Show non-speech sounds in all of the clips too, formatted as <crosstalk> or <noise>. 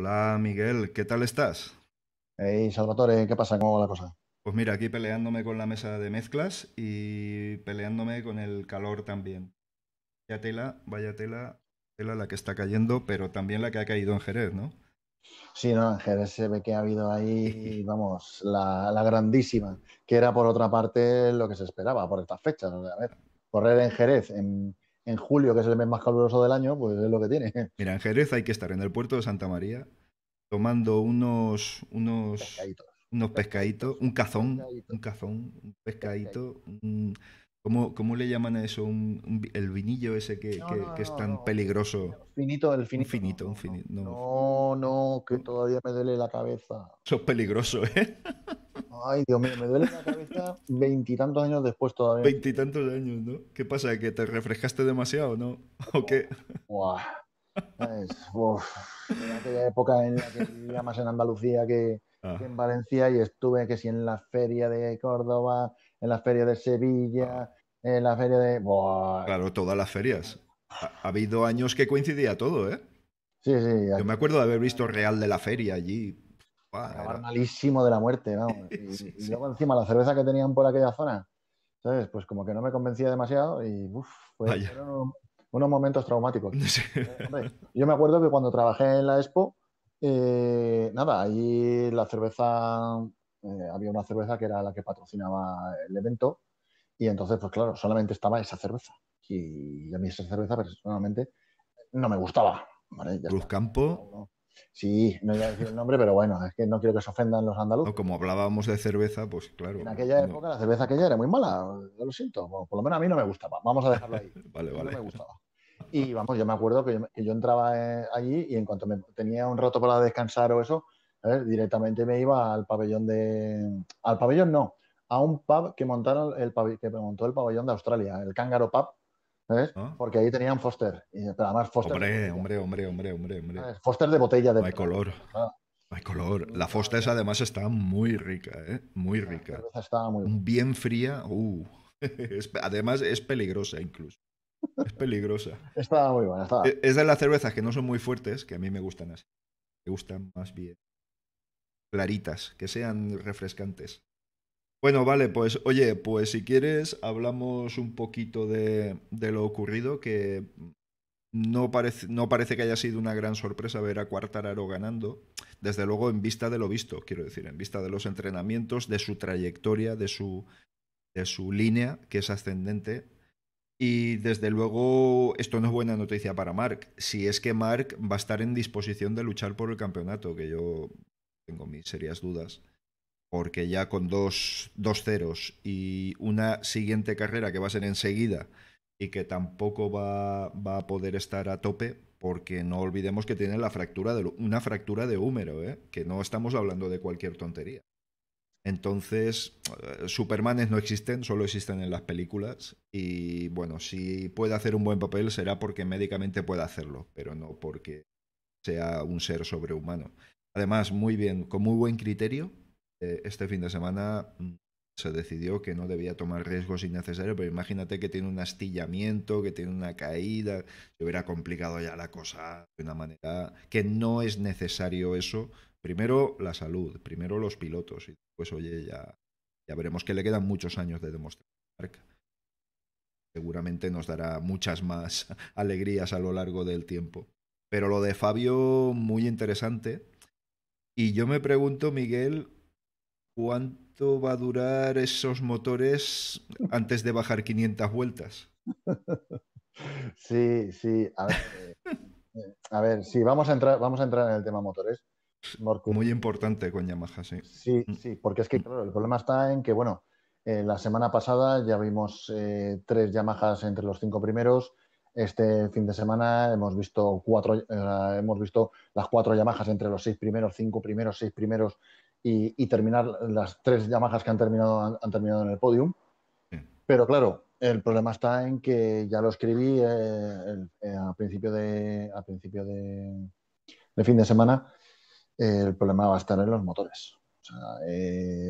Hola Miguel, ¿qué tal estás? Hey Salvatore, ¿qué pasa? ¿Cómo va la cosa? Pues mira, aquí peleándome con la mesa de mezclas y peleándome con el calor también. Vaya tela, vaya tela, tela la que está cayendo, pero también la que ha caído en Jerez, ¿no? Sí, no, en Jerez se ve que ha habido ahí, <laughs> vamos, la, grandísima, que era por otra parte lo que se esperaba por estas fechas. a ver, correr en Jerez en, en julio, que es el mes más caluroso del año, pues es lo que tiene. Mira, en Jerez hay que estar en el puerto de Santa María tomando unos, unos pescaditos, unos pescaditos un cazón, un cazón, un pescadito. Un, ¿Cómo, le llaman a eso? Un, el vinillo ese que, es tan peligroso. Finito el finito. Un finito, No, no, que todavía me duele la cabeza. Eso es peligroso, ¿eh? <laughs> Ay, Dios mío, me duele la cabeza veintitantos años después todavía. Veintitantos años, ¿no? ¿Qué pasa? ¿Que te refrescaste demasiado, no? <laughs> ¿O qué? Oh, buah. Es, época en la que vivía más en Andalucía que, que ah. en Valencia y estuve que si en la feria de Córdoba, en la feria de Sevilla, ah. en la feria de... Claro, todas las ferias. Ha, habido años que coincidía todo, ¿eh? Sí, sí. Yo me acuerdo de haber visto Real de la Feria allí. malísimo de la muerte, ¿no? <laughs> Y, luego encima la cerveza que tenían por aquella zona, ¿sabes? Pues como que no me convencía demasiado y fueron unos, momentos traumáticos. <laughs> Eh, yo me acuerdo que cuando trabajé en la Expo, eh, nada, ahí la cerveza eh, había una cerveza que era la que patrocinaba el evento y entonces, pues claro, solamente estaba esa cerveza. Y a mí esa cerveza personalmente no me gustaba. ¿vale? Cruz Campo. Sí, no iba a decir el nombre, pero bueno, es que no quiero que se ofendan los andaluces. como hablábamos de cerveza, pues claro. En aquella época la cerveza aquella era muy mala, lo siento, por lo menos a mí no me gustaba. Vamos a dejarlo ahí. <laughs> No me gustaba. Y vamos, yo me acuerdo que yo, entraba eh, allí y en cuanto me tenía un rato para descansar o eso, ¿eh? Directamente me iba al pabellón de. Al pabellón no, a un pub que montaron el que montó el pabellón de Australia, el Cángaro Pub, ah. Porque ahí tenían Foster. además Foster. Hombre, hombre, hombre, hombre, hombre, Foster de botella de. No color. color. La Foster esa además está muy rica, ¿eh? Muy rica. Está muy bien. fría. Uh, <laughs> además es peligrosa incluso. Es peligrosa. <laughs> está muy buena. E, es de las cervezas que no son muy fuertes, que a mí me gustan así. Me gustan más bien claritas, que sean refrescantes. Bueno, vale, pues oye, pues si quieres hablamos un poquito de, lo ocurrido, que no, parece, no parece que haya sido una gran sorpresa ver a Cuartararo ganando, desde luego en vista de lo visto, quiero decir, en vista de los entrenamientos, de su trayectoria, de su, de su línea, que es ascendente. Y desde luego esto no es buena noticia para Mark, si es que Mark va a estar en disposición de luchar por el campeonato, que yo tengo mis serias dudas, porque ya con dos, dos ceros y una siguiente carrera que va a ser enseguida y que tampoco va, a poder estar a tope, porque no olvidemos que tiene la fractura de, una fractura de húmero, ¿eh? que no estamos hablando de cualquier tontería. Entonces, eh, Supermanes no existen, solo existen en las películas. Y bueno, si puede hacer un buen papel será porque médicamente pueda hacerlo, pero no porque sea un ser sobrehumano. Además, muy bien, con muy buen criterio, eh, este fin de semana mm, se decidió que no debía tomar riesgos innecesarios, pero imagínate que tiene un astillamiento, que tiene una caída, se hubiera complicado ya la cosa de una manera que no es necesario eso. Primero la salud, primero los pilotos y después, oye, ya, ya veremos que le quedan muchos años de demostrar la marca. Seguramente nos dará muchas más <laughs> alegrías a lo largo del tiempo. Pero lo de Fabio, muy interesante, y yo me pregunto, Miguel, ¿cuánto va a durar esos motores antes de bajar 500 vueltas? <laughs> Sí, sí. Eh, a ver, sí, vamos a, entrar, vamos a entrar en el tema motores. Muy importante con Yamaha, sí. Sí, mm. sí, porque es que, claro, el problema está en que, bueno, eh, la semana pasada ya vimos eh, tres Yamahas entre los cinco primeros, este fin de semana hemos visto cuatro, eh, hemos visto las cuatro Yamahas entre los seis primeros, cinco primeros, seis primeros y, terminar las tres Yamahas que han terminado, han, terminado en el podium. Pero claro, el problema está en que ya lo escribí al eh, eh, principio de al principio de, fin de semana. el problema va a estar en los motores.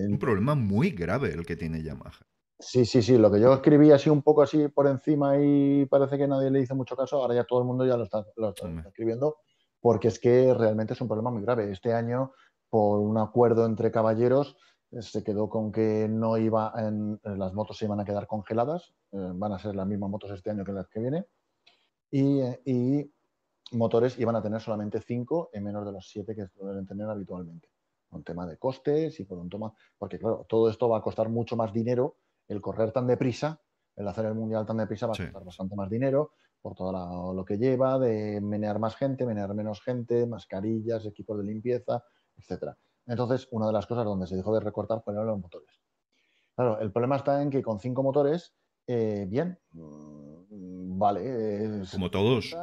Un problema muy grave el que tiene Yamaha. Sí, sí, sí. Lo que yo escribí así un poco así por encima y parece que nadie le hizo mucho caso, ahora ya todo el mundo ya lo está, escribiendo, porque es que realmente es un problema muy grave. Este año, por un acuerdo entre caballeros, eh, se quedó con que no iba eh, las motos se iban a quedar congeladas, eh, van a ser las mismas motos este año que las que viene, y, motores iban a tener solamente cinco en menos de los siete que suelen tener habitualmente, Un tema de costes y por un toma, porque claro, todo esto va a costar mucho más dinero el correr tan deprisa, el hacer el mundial tan deprisa va a costar bastante más dinero por todo lo que lleva, de menear más gente, menear menos gente, mascarillas, equipos de limpieza, etcétera. Entonces, una de las cosas donde se dejó de recortar fueron los motores. Claro, el problema está en que con cinco motores, eh, bien, mm, vale. Eh, como todos.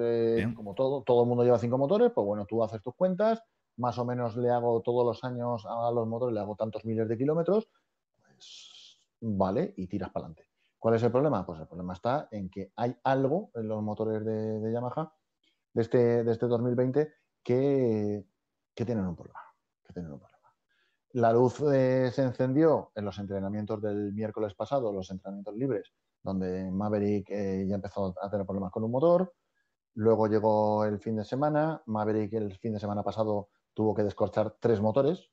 Eh, como todo, todo el mundo lleva cinco motores, pues bueno, tú haces tus cuentas, más o menos le hago todos los años a los motores, le hago tantos miles de kilómetros, pues vale, y tiras para adelante. ¿Cuál es el problema? Pues el problema está en que hay algo en los motores de, Yamaha de este, 2020 este que, tienen un problema, un problema. La luz eh, se encendió en los entrenamientos del miércoles pasado, los entrenamientos libres, donde Maverick eh, ya empezó a tener problemas con un motor. Luego llegó el fin de semana. Maverick el fin de semana pasado tuvo que descorchar tres motores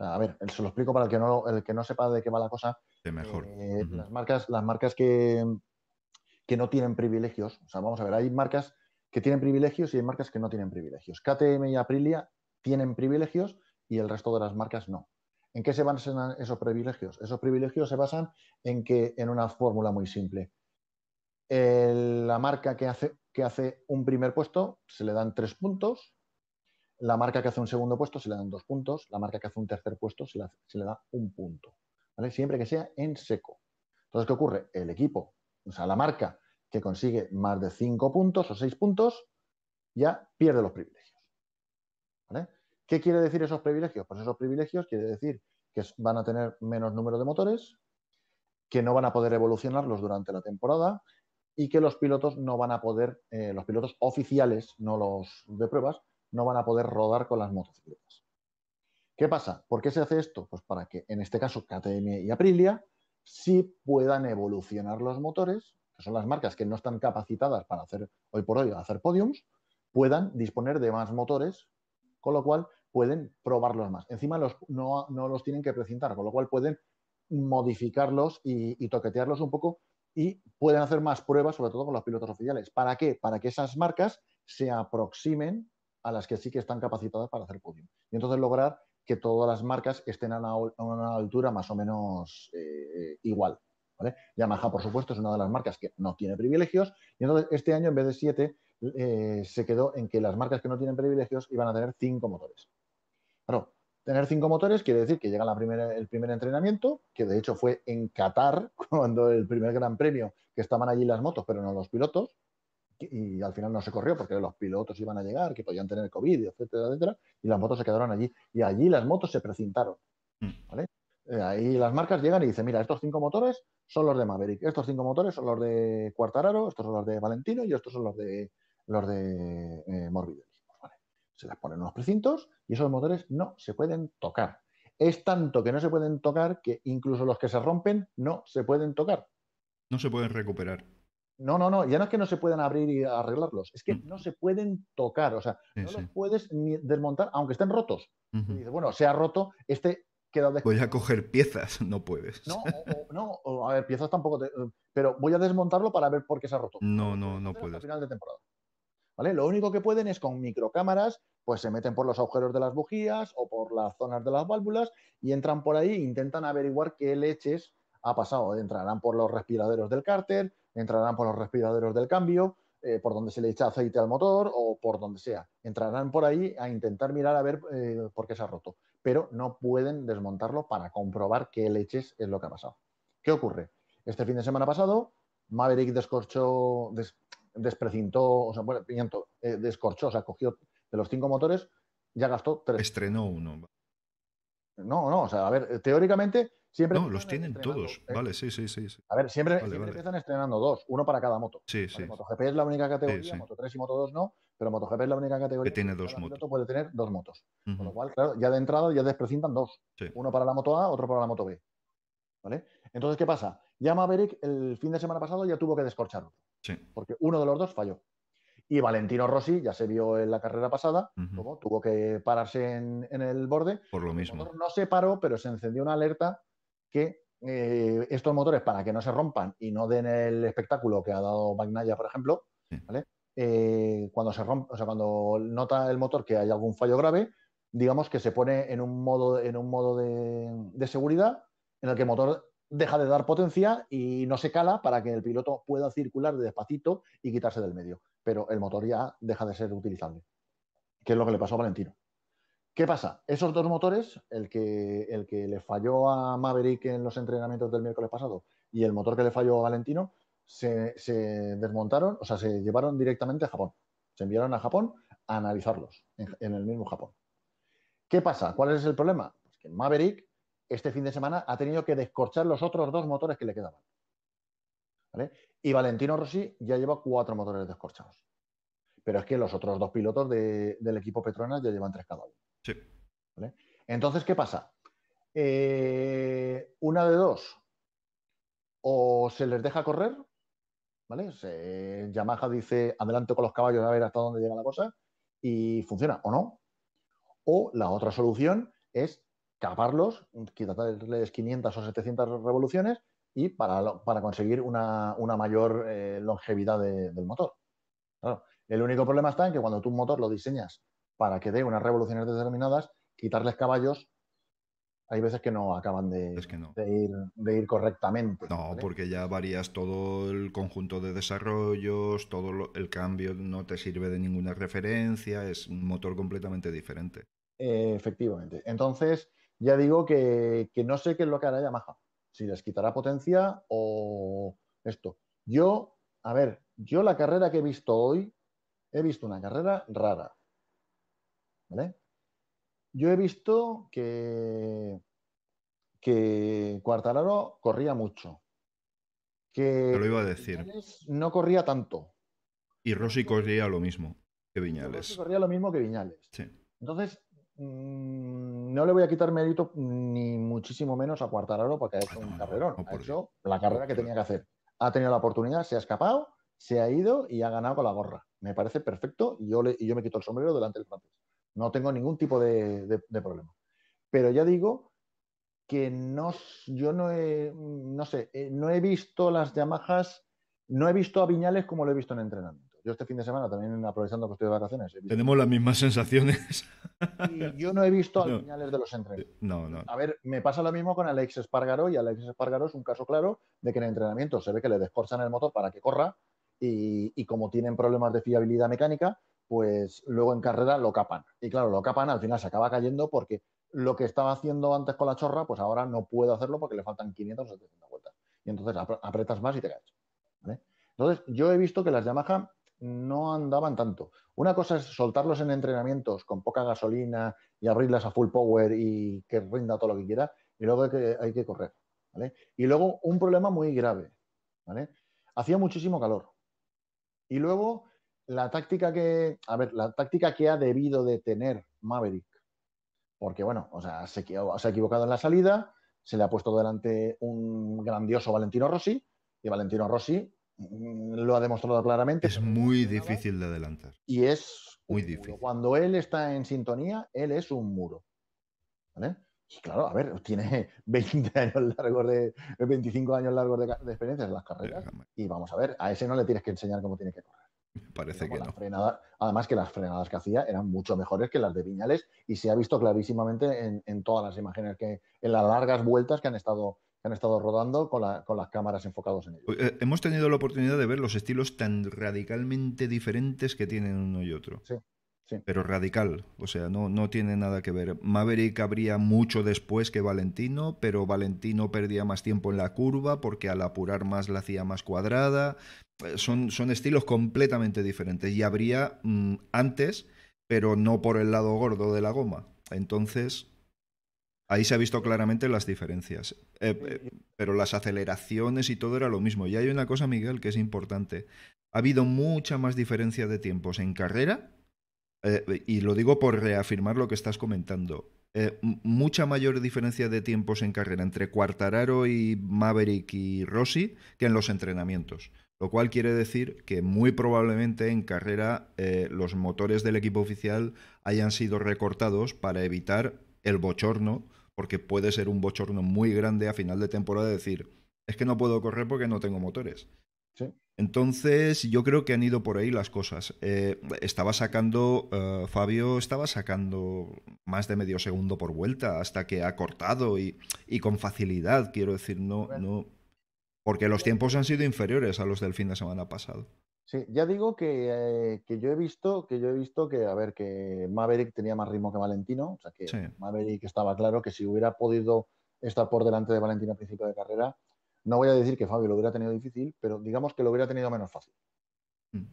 a ver, se lo explico para el que no, el que no sepa de qué va la cosa. De mejor. Eh, las marcas, las marcas que, que no tienen privilegios, o sea, vamos a ver, hay marcas que tienen privilegios y hay marcas que no tienen privilegios. KTM y Aprilia tienen privilegios y el resto de las marcas no. ¿En qué se basan esos privilegios? Esos privilegios se basan en que en una fórmula muy simple. la marca que hace, que hace un primer puesto se le dan tres puntos la marca que hace un segundo puesto se le dan dos puntos, la marca que hace un tercer puesto se, le da un punto, Siempre que sea en seco. Entonces, ¿qué ocurre? El equipo, o sea, la marca que consigue más de cinco puntos o seis puntos, ya pierde los privilegios. ¿Qué quiere decir esos privilegios? Pues esos privilegios quiere decir que van a tener menos número de motores, que no van a poder evolucionarlos durante la temporada y que los pilotos no van a poder, eh, los pilotos oficiales, no los de pruebas, no van a poder rodar con las motocicletas. ¿Qué pasa? ¿Por qué se hace esto? Pues para que, en este caso, KTM y Aprilia si puedan evolucionar los motores, que son las marcas que no están capacitadas para hacer, hoy por hoy, hacer podiums, puedan disponer de más motores, con lo cual pueden probarlos más. Encima no, los tienen que precintar, con lo cual pueden modificarlos y, y toquetearlos un poco y pueden hacer más pruebas, sobre todo con los pilotos oficiales. ¿Para qué? Para que esas marcas se aproximen a las que sí que están capacitadas para hacer podium. Y entonces lograr que todas las marcas estén a una, altura más o menos eh, eh, igual. Yamaha, por supuesto, es una de las marcas que no tiene privilegios. Y entonces este año, en vez de siete, eh, se quedó en que las marcas que no tienen privilegios iban a tener cinco motores. Claro, tener cinco motores quiere decir que llega el primer entrenamiento, que de hecho fue en Qatar, <laughs> cuando el primer gran premio, que estaban allí las motos, pero no los pilotos, y al final no se corrió porque los pilotos iban a llegar, que podían tener COVID, etcétera, etcétera, y las motos se quedaron allí. Y allí las motos se precintaron. Mm. Eh, ahí las marcas llegan y dicen, mira, estos cinco motores son los de Maverick, estos cinco motores son los de Cuartararo, estos son los de Valentino y estos son los de los de eh, Morbidelli. Pues, se les ponen unos precintos y esos motores no se pueden tocar. Es tanto que no se pueden tocar que incluso los que se rompen no se pueden tocar. No se pueden recuperar. No, no, no, ya no es que no se puedan abrir y arreglarlos, es que no se pueden tocar, o sea, no los puedes desmontar, aunque estén rotos. dices, bueno, se ha roto, este queda Voy a coger piezas, <laughs> no puedes. No, no, a ver, piezas tampoco, eh, pero voy a desmontarlo para ver por qué se ha roto. No, no, no puedes. final de temporada. ¿Vale? Lo único que pueden es con microcámaras, pues se meten por los agujeros de las bujías o por las zonas de las válvulas y entran por ahí e intentan averiguar qué leches ha pasado. Entrarán por los respiraderos del cárter, entrarán por los respiraderos del cambio, eh, por donde se le echa aceite al motor o por donde sea. Entrarán por ahí a intentar mirar a ver eh, por qué se ha roto, pero no pueden desmontarlo para comprobar qué leches es lo que ha pasado. ¿Qué ocurre? Este fin de semana pasado, Maverick descorchó, desprecintó, o sea, bueno, eh, descorchó, o sea, cogió de los cinco motores, ya gastó tres. Estrenó uno. No, no, o sea, a ver, teóricamente no, los tienen todos. ¿eh? vale, sí, sí, sí, A ver, siempre, empiezan estrenando dos, uno para cada moto. Sí, sí. MotoGP es la única categoría, Moto 3 y Moto 2 no, pero MotoGP es la única categoría que tiene dos motos. puede tener dos motos. Con lo cual, claro, ya de entrada ya desprecintan dos. Uno para la moto A, otro para la moto B. ¿Vale? Entonces, ¿qué pasa? Ya Maverick el fin de semana pasado ya tuvo que descorcharlo. Sí. Porque uno de los dos falló. Y Valentino Rossi ya se vio en la carrera pasada, tuvo que pararse en, el borde. Por lo mismo. no se paró, pero se encendió una alerta que eh, estos motores, para que no se rompan y no den el espectáculo que ha dado Magnaya, por ejemplo, eh, cuando se cuando nota el motor que hay algún fallo grave, digamos que se pone en un modo, en un modo de, seguridad en el que el motor deja de dar potencia y no se cala para que el piloto pueda circular de despacito y quitarse del medio. Pero el motor ya deja de ser utilizable, que es lo que le pasó a Valentino. ¿Qué pasa? Esos dos motores, el que, el que le falló a Maverick en los entrenamientos del miércoles pasado y el motor que le falló a Valentino, se, desmontaron, o sea, se llevaron directamente a Japón. Se enviaron a Japón a analizarlos en, el mismo Japón. ¿Qué pasa? ¿Cuál es el problema? Pues que Maverick este fin de semana ha tenido que descorchar los otros dos motores que le quedaban. Y Valentino Rossi ya lleva cuatro motores descorchados. Pero es que los otros dos pilotos del equipo Petronas ya llevan tres cada uno. ¿Vale? Entonces, ¿qué pasa? Eh, una de dos, o se les deja correr, ¿vale? Se, Yamaha dice, adelante con los caballos a ver hasta dónde llega la cosa, y funciona, o no. O la otra solución es caparlos, quitarles 500 o 700 revoluciones y para, conseguir una, mayor eh, longevidad del motor. El único problema está en que cuando tú un motor lo diseñas para que dé unas revoluciones determinadas, quitarles caballos, hay veces que no acaban de, ir, correctamente. No, porque ya varías todo el conjunto de desarrollos, todo el cambio no te sirve de ninguna referencia, es un motor completamente diferente. Eh, efectivamente. Entonces, ya digo que, que, no sé qué es lo que hará Yamaha, si les quitará potencia o esto. Yo, a ver, yo la carrera que he visto hoy, he visto una carrera rara. ¿vale? Yo he visto que, que Cuartararo corría mucho. Que lo iba a decir. no corría tanto. Y Rossi corría lo mismo que Viñales. corría lo mismo que Viñales. Entonces, mm, no le voy a quitar mérito ni muchísimo menos a Cuartararo porque ha hecho un carrerón. Por hecho la carrera que tenía que hacer. Ha tenido la oportunidad, se ha escapado, se ha ido y ha ganado con la gorra. Me parece perfecto y yo, le, y yo me quito el sombrero delante del francés. No tengo ningún tipo de, problema. Pero ya digo que no, yo no he, mm, no sé, eh, no he visto las Yamahas, no he visto a Viñales como lo he visto en entrenamiento. Yo este fin de semana, también aprovechando que estoy de vacaciones. Tenemos las mismas sensaciones. yo no he visto a Viñales de los entrenamientos. No, A ver, me pasa lo mismo con Alex Espargaro y Alex Espargaro es un caso claro de que en entrenamiento se ve que le descorchan el motor para que corra y, y como tienen problemas de fiabilidad mecánica, pues luego en carrera lo capan. Y claro, lo capan, al final se acaba cayendo porque lo que estaba haciendo antes con la chorra, pues ahora no puedo hacerlo porque le faltan 500 o 700 vueltas. Y entonces apretas más y te caes. Entonces, yo he visto que las Yamaha no andaban tanto. Una cosa es soltarlos en entrenamientos con poca gasolina y abrirlas a full power y que rinda todo lo que quiera, y luego hay que, correr. Y luego un problema muy grave. Hacía muchísimo calor. Y luego la táctica que, a ver, la táctica que ha debido de tener Maverick, porque bueno, o sea, se, ha equivocado en la salida, se le ha puesto delante un grandioso Valentino Rossi, y Valentino Rossi mm, lo ha demostrado claramente. Es muy difícil de adelantar. Y es muy difícil. Cuando él está en sintonía, él es un muro. ¿Vale? Y claro, a ver, tiene 20 <laughs> años largos de 25 años largos de experiencia en las carreras. Y vamos a ver, a ese no le tienes que enseñar cómo tiene que correr parece que pues no. además que las frenadas que hacía eran mucho mejores que las de Viñales y se ha visto clarísimamente en, todas las imágenes que en las largas vueltas que han estado han estado rodando con, las cámaras enfocadas en ellos. Eh, eh, hemos tenido la oportunidad de ver los estilos tan radicalmente diferentes que tienen uno y otro. Sí. Sí. Pero radical, o sea, no, no tiene nada que ver. Maverick habría mucho después que Valentino, pero Valentino perdía más tiempo en la curva porque al apurar más la hacía más cuadrada. Eh, son, estilos completamente diferentes y habría mm, antes, pero no por el lado gordo de la goma. Entonces, ahí se ha visto claramente las diferencias. Eh, eh, pero las aceleraciones y todo era lo mismo. Y hay una cosa, Miguel, que es importante. Ha habido mucha más diferencia de tiempos en carrera, y lo digo por reafirmar lo que estás comentando. mucha mayor diferencia de tiempos en carrera entre Cuartararo y Maverick y Rossi que en los entrenamientos. Lo cual quiere decir que muy probablemente en carrera eh, los motores del equipo oficial hayan sido recortados para evitar el bochorno, porque puede ser un bochorno muy grande a final de temporada decir, es que no puedo correr porque no tengo motores. Entonces, yo creo que han ido por ahí las cosas. Eh, estaba sacando, eh, Fabio estaba sacando más de medio segundo por vuelta hasta que ha cortado y, con facilidad, quiero decir, no, no, porque los tiempos han sido inferiores a los del fin de semana pasado. Sí, ya digo eh, que, yo he visto, que yo he visto que, a ver, que Maverick tenía más ritmo que Valentino. O sea que Maverick estaba claro que si hubiera podido estar por delante de Valentino a principio de carrera, no voy a decir que Fabio lo hubiera tenido difícil, pero digamos que lo hubiera tenido menos fácil. Mm.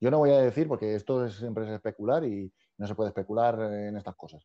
Yo no voy a decir, porque esto es, siempre es especular y no se puede especular en estas cosas.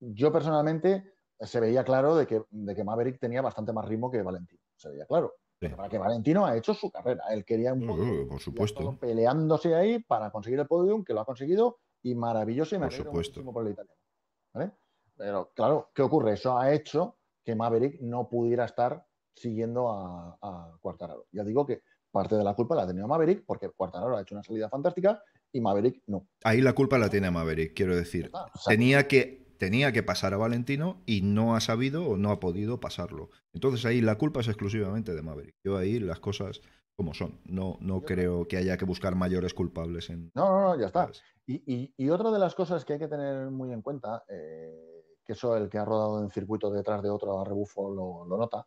Yo personalmente se veía claro de que, de que Maverick tenía bastante más ritmo que Valentino. Se veía claro que Valentino ha hecho su carrera. Él quería un eh, eh, por supuesto. peleándose ahí para conseguir el podium, que lo ha conseguido, y maravilloso y el italiano. Pero claro, ¿qué ocurre? Eso ha hecho que Maverick no pudiera estar siguiendo a, a Cuartararo. Ya digo que parte de la culpa la ha tenido Maverick, porque Cuartararo ha hecho una salida fantástica y Maverick no. Ahí la culpa la tiene Maverick, quiero decir. tenía que tenía que pasar a Valentino y no ha sabido o no ha podido pasarlo. Entonces ahí la culpa es exclusivamente de Maverick. Yo ahí las cosas como son. No, no creo que haya que buscar mayores culpables en... No, no, no, ya está. Y, otra de las cosas que hay que tener muy en cuenta, eh, que eso el que ha rodado en circuito detrás de otro a rebufo lo, nota,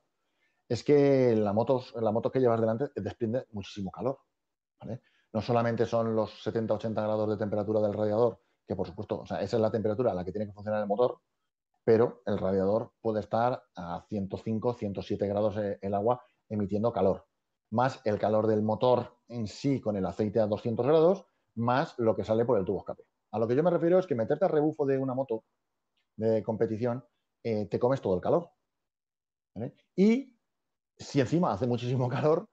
es que la moto, la moto que llevas delante eh, desprende muchísimo calor. No solamente son los 70-80 grados de temperatura del radiador, que por supuesto, o sea, esa es la temperatura a la que tiene que funcionar el motor, pero el radiador puede estar a 105, 107 grados eh, el agua emitiendo calor, más el calor del motor en sí con el aceite a 200 grados, más lo que sale por el tubo escape. A lo que yo me refiero es que meterte al rebufo de una moto de competición, eh, te comes todo el calor. Y si encima hace muchísimo <laughs> calor,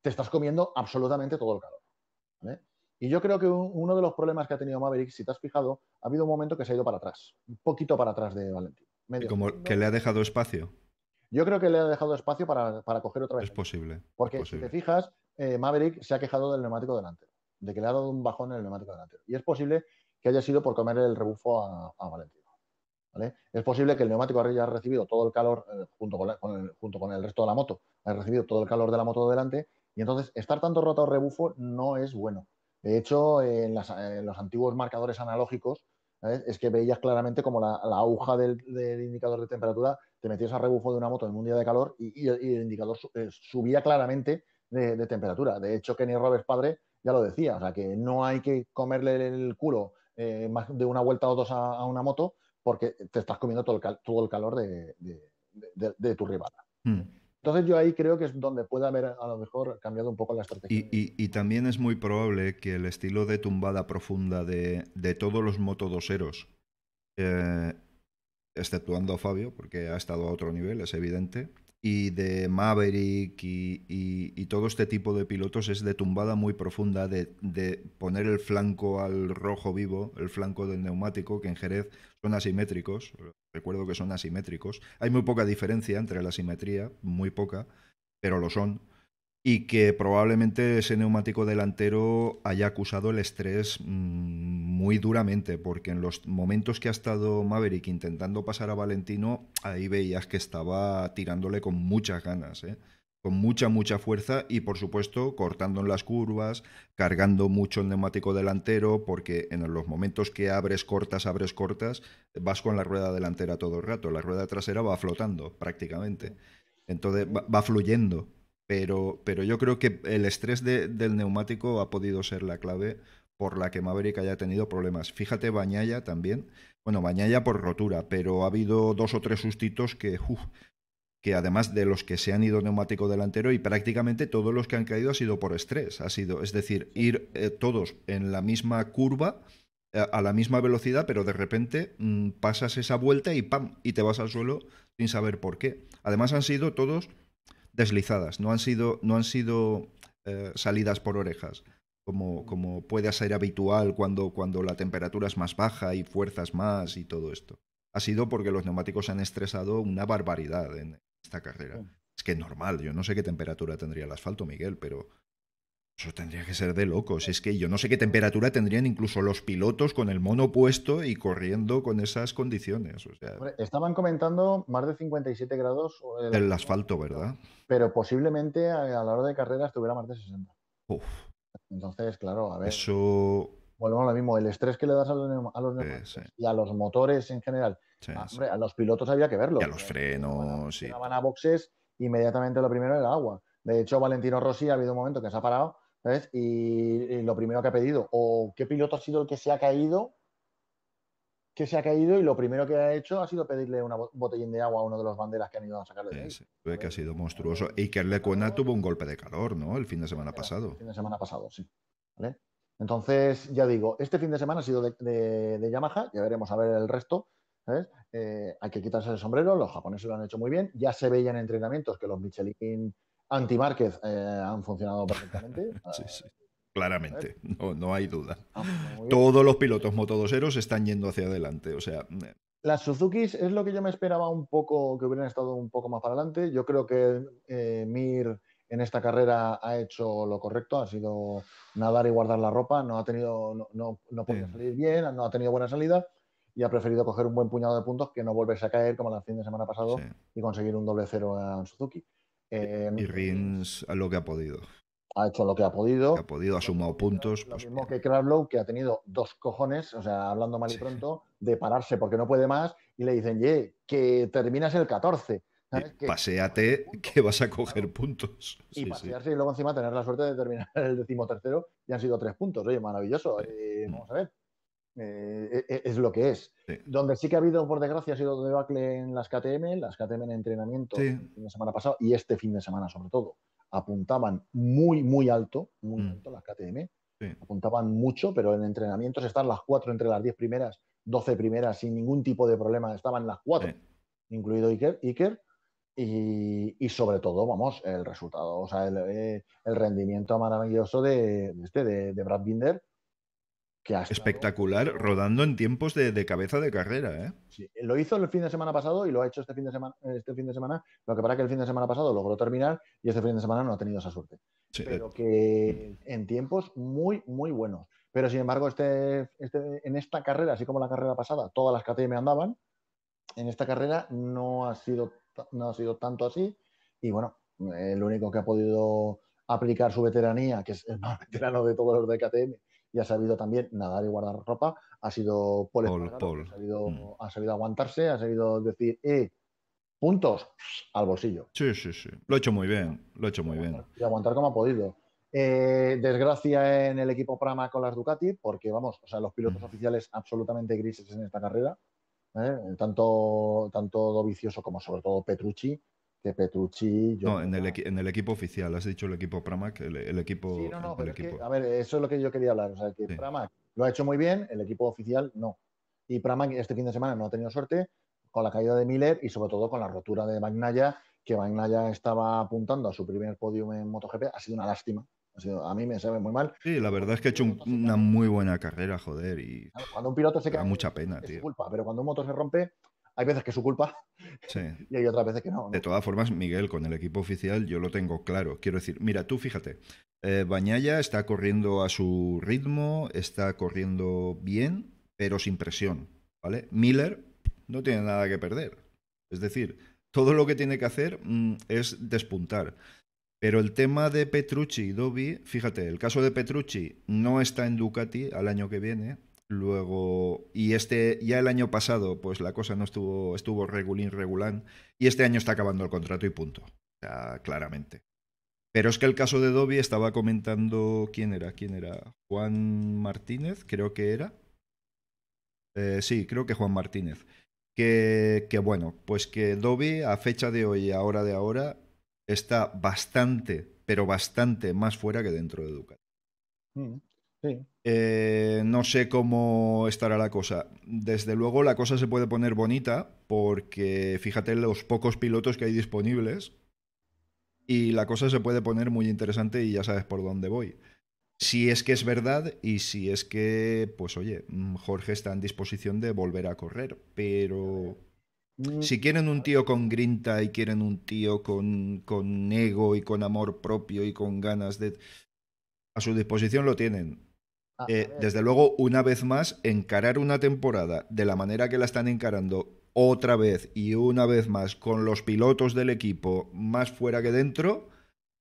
te estás comiendo absolutamente todo el calor. Y yo creo que uno de los problemas que ha tenido Maverick, si te has fijado, ha habido un momento que se ha ido para atrás, un poquito para atrás de Valentino. Medio. Como que le ha dejado espacio. Yo creo que le ha dejado espacio para, coger otra vez. Es posible. Porque si te fijas, eh, Maverick se ha quejado del neumático delantero, de que le ha dado un bajón en el neumático delantero. Y es posible que haya sido por comer el rebufo a, Valentín. ¿vale? Es posible que el neumático haya recibido todo el calor eh, junto, con el, junto con el resto de la moto, Ha recibido todo el calor de la moto delante y entonces estar tanto roto el rebufo no es bueno. De hecho, en, eh, los antiguos marcadores analógicos, es que veías claramente como la, aguja del, indicador de temperatura, te metías a rebufo de una moto en un día de calor y, el indicador eh, subía claramente de, temperatura. De hecho, Kenny Roberts padre ya lo decía, o sea que no hay que comerle el culo eh, más de una vuelta o dos a, una moto porque te estás comiendo todo el, calor de, tu rival. Hmm. Entonces yo ahí creo que es donde puede haber a lo mejor cambiado un poco la estrategia. Y, también es muy probable que el estilo de tumbada profunda de, de todos los motodoseros, eh, exceptuando a Fabio, porque ha estado a otro nivel, es evidente, y de Maverick y, todo este tipo de pilotos es de tumbada muy profunda, de, de, poner el flanco al rojo vivo, el flanco del neumático, que en Jerez son asimétricos, Recuerdo que son asimétricos. Hay muy poca diferencia entre la simetría, muy poca, pero lo son. Y que probablemente ese neumático delantero haya acusado el estrés mm, muy duramente, porque en los momentos que ha estado Maverick intentando pasar a Valentino, ahí veías que estaba tirándole con muchas ganas. ¿eh? con mucha, mucha fuerza y por supuesto cortando en las curvas, cargando mucho el neumático delantero, porque en los momentos que abres cortas, abres cortas, vas con la rueda delantera todo el rato, la rueda trasera va flotando prácticamente, entonces va, fluyendo, pero, pero yo creo que el estrés del neumático ha podido ser la clave por la que Maverick haya tenido problemas. Fíjate Bañaya también, bueno, Bañaya por rotura, pero ha habido dos o tres sustitos que que además de los que se han ido neumático delantero y prácticamente todos los que han caído ha sido por estrés, ha sido, es decir, ir eh, todos en la misma curva eh, a la misma velocidad, pero de repente mm, pasas esa vuelta y pam, y te vas al suelo sin saber por qué. Además han sido todos deslizadas, no han sido, no han sido eh, salidas por orejas, como, mm. como puede ser habitual cuando, cuando la temperatura es más baja y fuerzas más y todo esto ha sido porque los neumáticos han estresado una barbaridad esta carrera. Es que normal, yo no sé qué temperatura tendría el asfalto, Miguel, pero eso tendría que ser de locos. Es que yo no sé qué temperatura tendrían incluso los pilotos con el mono puesto y corriendo con esas condiciones. Estaban comentando más de 57 grados. El, asfalto, ¿verdad? Pero posiblemente a la hora de carrera estuviera más de 60. Uf. Entonces, claro, a ver. Eso volvemos lo mismo, el estrés que le das a los, a y a los motores en general. Ah, a los pilotos había que verlo. a los frenos, sí. Van a boxes, inmediatamente lo primero era agua. De hecho, Valentino Rossi ha habido un momento que se ha parado, Y, lo primero que ha pedido, o qué piloto ha sido el que se ha caído, que se ha caído y lo primero que ha hecho ha sido pedirle una botellín de agua a uno de los banderas que han ido a sacarle de ahí. Sí, que ha sido monstruoso. y que Cuena tuvo un golpe de calor, ¿no? El fin de semana pasado. El fin de semana pasado, sí. Entonces, ya digo, este fin de semana ha sido de, Yamaha, ya veremos a ver el resto. Eh, hay que quitarse el sombrero, los japoneses lo han hecho muy bien, ya se veían en entrenamientos que los Michelin anti-Márquez eh, han funcionado <laughs> perfectamente. sí, ah, sí. Claramente, no, no, hay duda. Ah, pues, Todos los pilotos motodoseros están yendo hacia adelante, o sea... Mm, Las Suzuki es lo que yo me esperaba un poco, que hubieran estado un poco más para adelante. Yo creo que eh, Mir en esta carrera ha hecho lo correcto, ha sido nadar y guardar la ropa, no ha tenido, no, no, salir bien, no ha tenido buena salida y ha preferido coger un buen puñado de puntos que no volverse a caer como la fin de semana pasado y conseguir un doble cero en Suzuki. y Rins a lo que ha podido. Ha hecho lo que ha podido. ha podido, ha sumado puntos. Lo mismo pues que Krablow, que ha tenido dos cojones, o sea, hablando mal y pronto, de pararse porque no puede más y le dicen, ye, que terminas el 14 paséate eh, Que, paseate <laughs> que vas a coger puntos. Y pasearse y luego encima tener la suerte de terminar <laughs> el tercero y han sido tres puntos. Oye, maravilloso. Eh, vamos a mm. ver. Eh, es lo que es. Donde sí que ha habido, por desgracia, ha sido debacle en las KTM, las KTM en entrenamiento la semana pasada y este fin de semana sobre todo. Apuntaban muy, muy alto, muy mm. las KTM. Apuntaban mucho, pero en entrenamientos están las cuatro entre las diez primeras, doce primeras, sin ningún tipo de problema. Estaban las cuatro, incluido Iker. Iker y, sobre todo, vamos, el resultado, o sea, el, eh, rendimiento maravilloso de, este, de, Brad Binder. Que Espectacular, rodando en tiempos de, cabeza de carrera. ¿eh? Sí, lo hizo el fin de semana pasado y lo ha hecho este fin, de semana, este fin de semana. Lo que para que el fin de semana pasado logró terminar y este fin de semana no ha tenido esa suerte. Eh, pero que en tiempos muy, muy buenos. Pero sin embargo, este, este en esta carrera, así como la carrera pasada, todas las me andaban, en esta carrera no ha sido no ha sido tanto así. Y bueno, el único que ha podido aplicar su veteranía, que es el más <laughs> veterano de todos los de KTM, y ha sabido también nadar y guardar ropa, ha sido Paul, mm. Ha, sabido, aguantarse, ha sabido decir, eh, puntos al bolsillo. Sí, sí, sí. Lo ha hecho muy bien, lo ha hecho muy bien. Y aguantar como ha podido. Eh, desgracia en el equipo Prama con las Ducati, porque vamos, o sea, los pilotos mm. oficiales absolutamente grises en esta carrera. ¿eh? tanto, tanto Dovicioso como sobre todo Petrucci, que Petrucci. no, en, el, en el equipo oficial, has dicho el equipo Pramac, el, equipo. Sí, no, no, pero es Que, a ver, eso es lo que yo quería hablar. O sea, que Pramac lo ha hecho muy bien, el equipo oficial no. Y Pramac este fin de semana no ha tenido suerte con la caída de Miller y sobre todo con la rotura de Magnaya, que Magnaya estaba apuntando a su primer podium en MotoGP. Ha sido una lástima, a mí me sabe muy mal. Sí, la verdad es que ha hecho una muy buena carrera, joder. Y cuando un piloto se queda. Da mucha pena, es culpa, pero cuando un motor se rompe, hay veces que es su culpa <laughs> y hay otras veces que no, De todas formas, Miguel, con el equipo oficial yo lo tengo claro. Quiero decir, mira, tú fíjate, eh, Bañaya está corriendo a su ritmo, está corriendo bien, pero sin presión, ¿vale? Miller no tiene nada que perder. Es decir, todo lo que tiene que hacer mm, es despuntar. Pero el tema de Petrucci y Dobby, fíjate, el caso de Petrucci no está en Ducati al año que viene. Luego, y este, ya el año pasado, pues la cosa no estuvo, estuvo regulín, regulán. Y este año está acabando el contrato y punto. O sea, claramente. Pero es que el caso de Dobby estaba comentando quién era, quién era. Juan Martínez, creo que era. Eh, sí, creo que Juan Martínez. Que, que bueno, pues que Dobby a fecha de hoy, a hora de ahora, está bastante, pero bastante más fuera que dentro de Ducati. Mm, eh, no sé cómo estará la cosa. Desde luego la cosa se puede poner bonita porque fíjate los pocos pilotos que hay disponibles y la cosa se puede poner muy interesante y ya sabes por dónde voy. Si es que es verdad y si es que, pues oye, mm, Jorge está en disposición de volver a correr, pero... Mm. Si quieren un tío con grinta y quieren un tío con, con ego y con amor propio y con ganas de... A su disposición lo tienen. Eh, desde luego, una vez más, encarar una temporada de la manera que la están encarando otra vez y una vez más con los pilotos del equipo más fuera que dentro,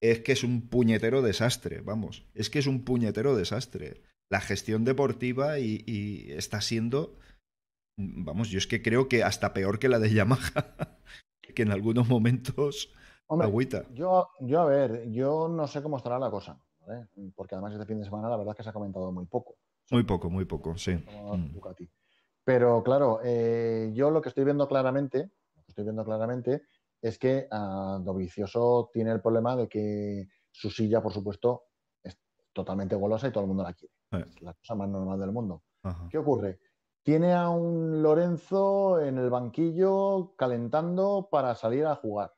es que es un puñetero desastre, vamos, es que es un puñetero desastre. La gestión deportiva y está siendo vamos, yo es que creo que hasta peor que la de Yamaha, <laughs> que en algunos momentos Hombre, agüita. Yo, a ver, yo no sé cómo estará la cosa, porque además este fin de semana la verdad es que se ha comentado muy poco. Muy poco, muy poco, sí. Mm. Pero claro, eh, yo lo que estoy viendo claramente, estoy viendo claramente es que a ah, tiene el problema de que su silla, por supuesto, es totalmente golosa y todo el mundo la quiere. Eh. Es la cosa más normal del mundo. ¿Qué ocurre? tiene a un Lorenzo en el banquillo calentando para salir a jugar.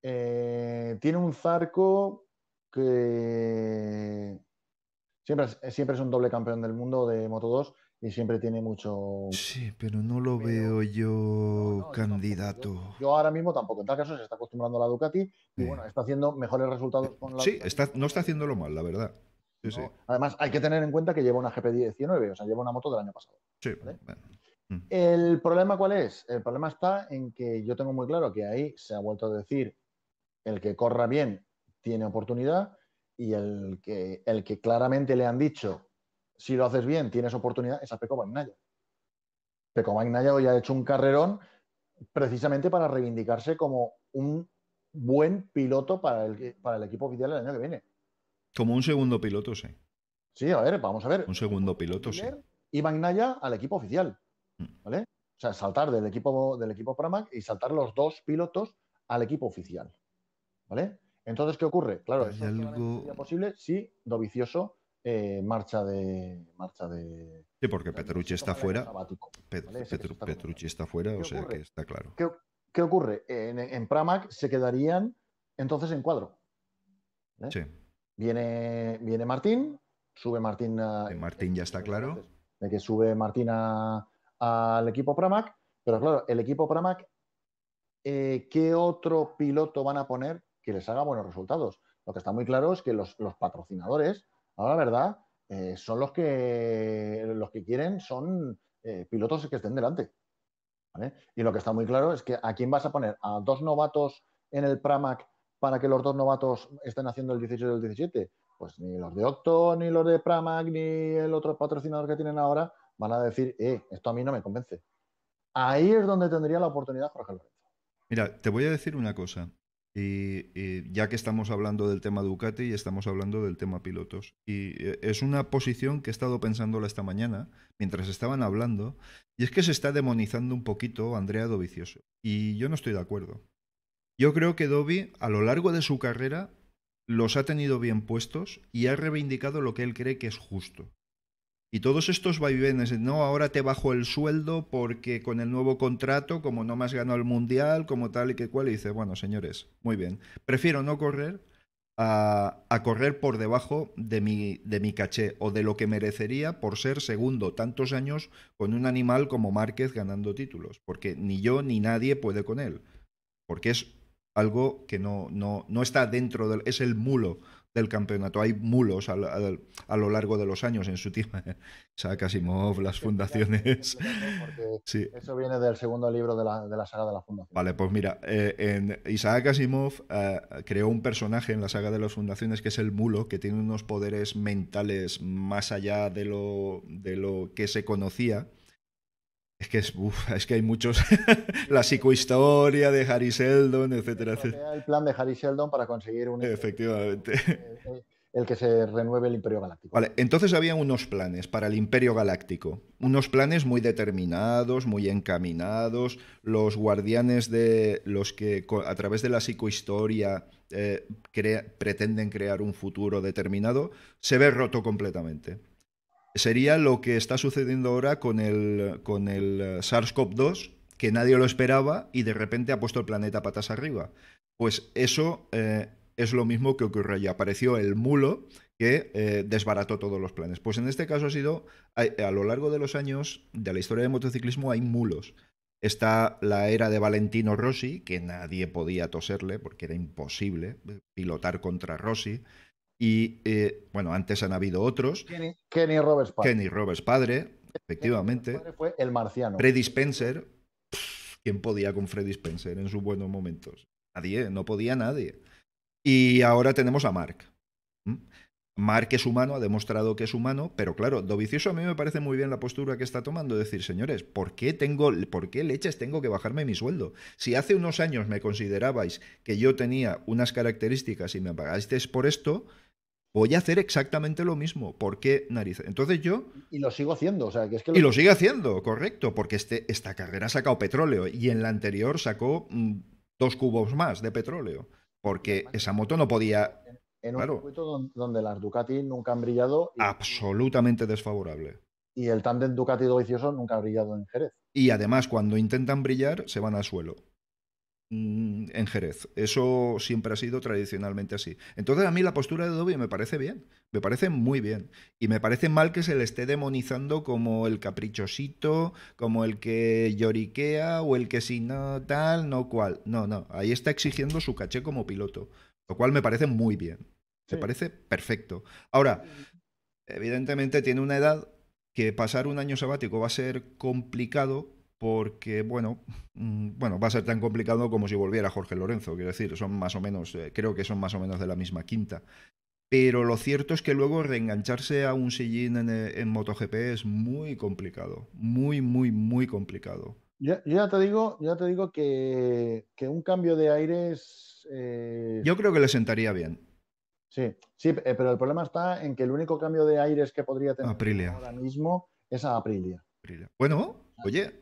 Eh, tiene un Zarco que siempre, siempre es un doble campeón del mundo de Moto 2 y siempre tiene mucho. Sí, pero no lo veo yo candidato. Yo, ahora mismo tampoco. En tal caso se está acostumbrando a la Ducati y bueno, está haciendo mejores resultados con la. Sí, no está haciéndolo mal, la verdad. Además, hay que tener en cuenta que lleva una GP19, o sea, lleva una moto del año pasado. Sí, mm. ¿El problema cuál es? El problema está en que yo tengo muy claro que ahí se ha vuelto a decir el que corra bien tiene oportunidad y el que, el que claramente le han dicho si lo haces bien tienes oportunidad es a Peco Bagnaya. Peco hoy ha hecho un carrerón precisamente para reivindicarse como un buen piloto para el, para el equipo oficial el año que viene. Como un segundo piloto, sí. Sí, a ver, vamos a ver. Un segundo piloto, sí. Y Magnaya al equipo oficial, mm. ¿vale? O sea, saltar del equipo, del equipo Pramac y saltar los dos pilotos al equipo oficial, ¿vale? Entonces, ¿qué ocurre? Claro, es algo... sería posible si Dovicioso eh, marcha de marcha de sí porque Petrucci está fuera está Petrucci está fuera o sea que está claro ¿Qué, ocurre? En, Pramac se quedarían entonces en cuadro sí Viene, viene Martín, sube Martín Martín ya está claro. De que sube Martín al equipo Pramac, pero claro, el equipo Pramac, eh, ¿qué otro piloto van a poner que les haga buenos resultados? Lo que está muy claro es que los, patrocinadores, ahora la verdad, eh, son los que, los que quieren, son eh, pilotos que estén delante. Y lo que está muy claro es que a quién vas a poner, a dos novatos en el Pramac para que los dos novatos estén haciendo el 18 y el 17? Pues ni los de Octo, ni los de Pramac, ni el otro patrocinador que tienen ahora van a decir, eh, esto a mí no me convence. Ahí es donde tendría la oportunidad Jorge Lorenzo. Mira, te voy a decir una cosa. Y, ya que estamos hablando del tema Ducati y estamos hablando del tema pilotos. Y e, es una posición que he estado pensándola esta mañana, mientras estaban hablando, y es que se está demonizando un poquito Andrea Dovicioso. Y yo no estoy de acuerdo. Yo creo que Dobby, a lo largo de su carrera, los ha tenido bien puestos y ha reivindicado lo que él cree que es justo. Y todos estos vaivenes, no, ahora te bajo el sueldo porque con el nuevo contrato, como no más ganó el mundial, como tal y que cual, y dice, bueno, señores, muy bien, prefiero no correr a, correr por debajo de mi, de mi caché o de lo que merecería por ser segundo tantos años con un animal como Márquez ganando títulos, porque ni yo ni nadie puede con él, porque es algo que no, no, no está dentro del... es el mulo del campeonato. Hay mulos a, lo largo de los años en su <laughs> Isaac Asimov, las fundaciones. <laughs> Eso viene del segundo libro de la, saga de las fundaciones. Vale, pues mira, eh, en Isaac Asimov eh, creó un personaje en la saga de las fundaciones que es el mulo, que tiene unos poderes mentales más allá de lo, de lo que se conocía es que, es, es que hay muchos. <laughs> la psicohistoria de Harry Sheldon, etcétera, El plan de Harry Sheldon para conseguir un. Efectivamente. El, que se renueve el Imperio Galáctico. Vale, entonces había unos planes para el Imperio Galáctico. Unos planes muy determinados, muy encaminados. Los guardianes de los que a través de la psicohistoria eh, pretenden crear un futuro determinado se ve roto completamente sería lo que está sucediendo ahora con el, con el eh, SARS-CoV-2, que nadie lo esperaba y de repente ha puesto el planeta patas arriba. Pues eso eh, es lo mismo que ocurrió allí. Apareció el mulo que eh, desbarató todos los planes. Pues en este caso ha sido, a, lo largo de los años de la historia del motociclismo hay mulos. Está la era de Valentino Rossi, que nadie podía toserle porque era imposible pilotar contra Rossi. Y eh, bueno, antes han habido otros. Kenny, Roberts padre. Kenny Roberts padre, efectivamente. fue el marciano. Freddy Spencer. ¿Quién podía con Freddy Spencer en sus buenos momentos? Nadie, no podía nadie. Y ahora tenemos a Mark. Mark es humano, ha demostrado que es humano, pero claro, Dovicioso a mí me parece muy bien la postura que está tomando, decir, señores, ¿por qué tengo, por qué leches tengo que bajarme mi sueldo? Si hace unos años me considerabais que yo tenía unas características y me pagasteis por esto, voy a hacer exactamente lo mismo. ¿Por qué narices? Entonces yo... Y lo sigo haciendo, o sea, que es que... Y lo sigue haciendo, correcto, porque este, esta carrera ha sacado petróleo y en la anterior sacó mm, dos cubos más de petróleo, porque esa moto no podía... En, un circuito donde las Ducati nunca han brillado... Absolutamente desfavorable. Y el tándem ducati delicioso nunca ha brillado en Jerez. Y además, cuando intentan brillar, se van al suelo. Mm, en Jerez. Eso siempre ha sido tradicionalmente así. Entonces a mí la postura de Dobby me parece bien, me parece muy bien. Y me parece mal que se le esté demonizando como el caprichosito, como el que lloriquea o el que si no tal, no cual. No, no, ahí está exigiendo su caché como piloto, lo cual me parece muy bien. Se parece perfecto. Ahora, evidentemente tiene una edad que pasar un año sabático va a ser complicado porque, bueno, mm, bueno, va a ser tan complicado como si volviera Jorge Lorenzo, quiero decir, son más o menos, eh, creo que son más o menos de la misma quinta. Pero lo cierto es que luego reengancharse a un sillín en, eh, MotoGP es muy complicado, muy, muy, muy complicado. Yo, ya te digo, ya te digo que, un cambio de aires. Eh, yo creo que le sentaría bien. Sí, sí, pero el problema está en que el único cambio de aires que podría tener ahora mismo es a Aprilia. Aprilia. Bueno, oye,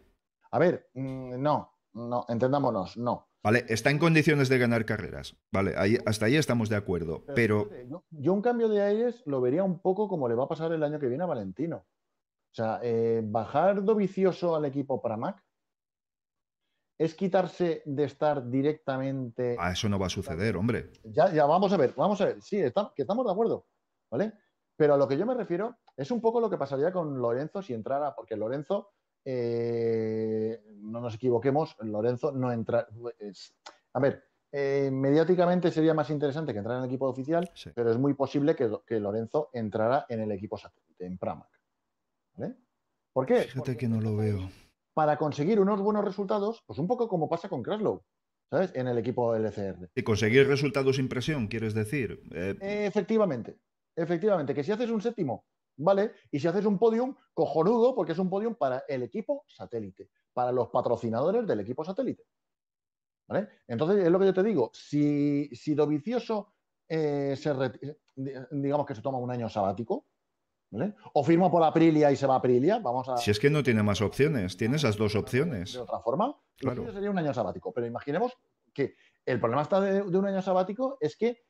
a ver, mm, no, no, entendámonos, no. Vale, está en condiciones de ganar carreras. Vale, hasta ahí estamos de acuerdo. Pero, Yo, un cambio de aires lo vería un poco como le va a pasar el año que viene a Valentino. O sea, eh, bajar bajar vicioso al equipo para Mac es quitarse de estar directamente. Ah, eso no va a suceder, hombre. Ya, ya, vamos a ver, vamos a ver. Sí, que estamos de acuerdo, ¿vale? Pero a lo que yo me refiero es un poco lo que pasaría con Lorenzo si entrara, porque Lorenzo eh, no nos equivoquemos, Lorenzo no entra. a ver, eh, mediáticamente sería más interesante que entrara en el equipo oficial, pero es muy posible que, Lorenzo entrara en el equipo satélite, en Pramac. ¿Por qué? Fíjate que no lo veo. Para conseguir unos buenos resultados, pues un poco como pasa con Kraslow. ¿Sabes? En el equipo LCR. Y conseguir resultados sin presión, quieres decir. Eh, efectivamente. Efectivamente, que si haces un séptimo, ¿vale? Y si haces un podium, cojonudo, porque es un podium para el equipo satélite, para los patrocinadores del equipo satélite. ¿Vale? Entonces, es lo que yo te digo, si, si Dovicioso eh, se digamos que se toma un año sabático, ¿vale? O firma por Aprilia y se va a Aprilia, vamos a... Si es que no tiene más opciones, tiene esas dos opciones. De otra forma, lo lo sería un año sabático, pero imaginemos que el problema está de un año sabático es que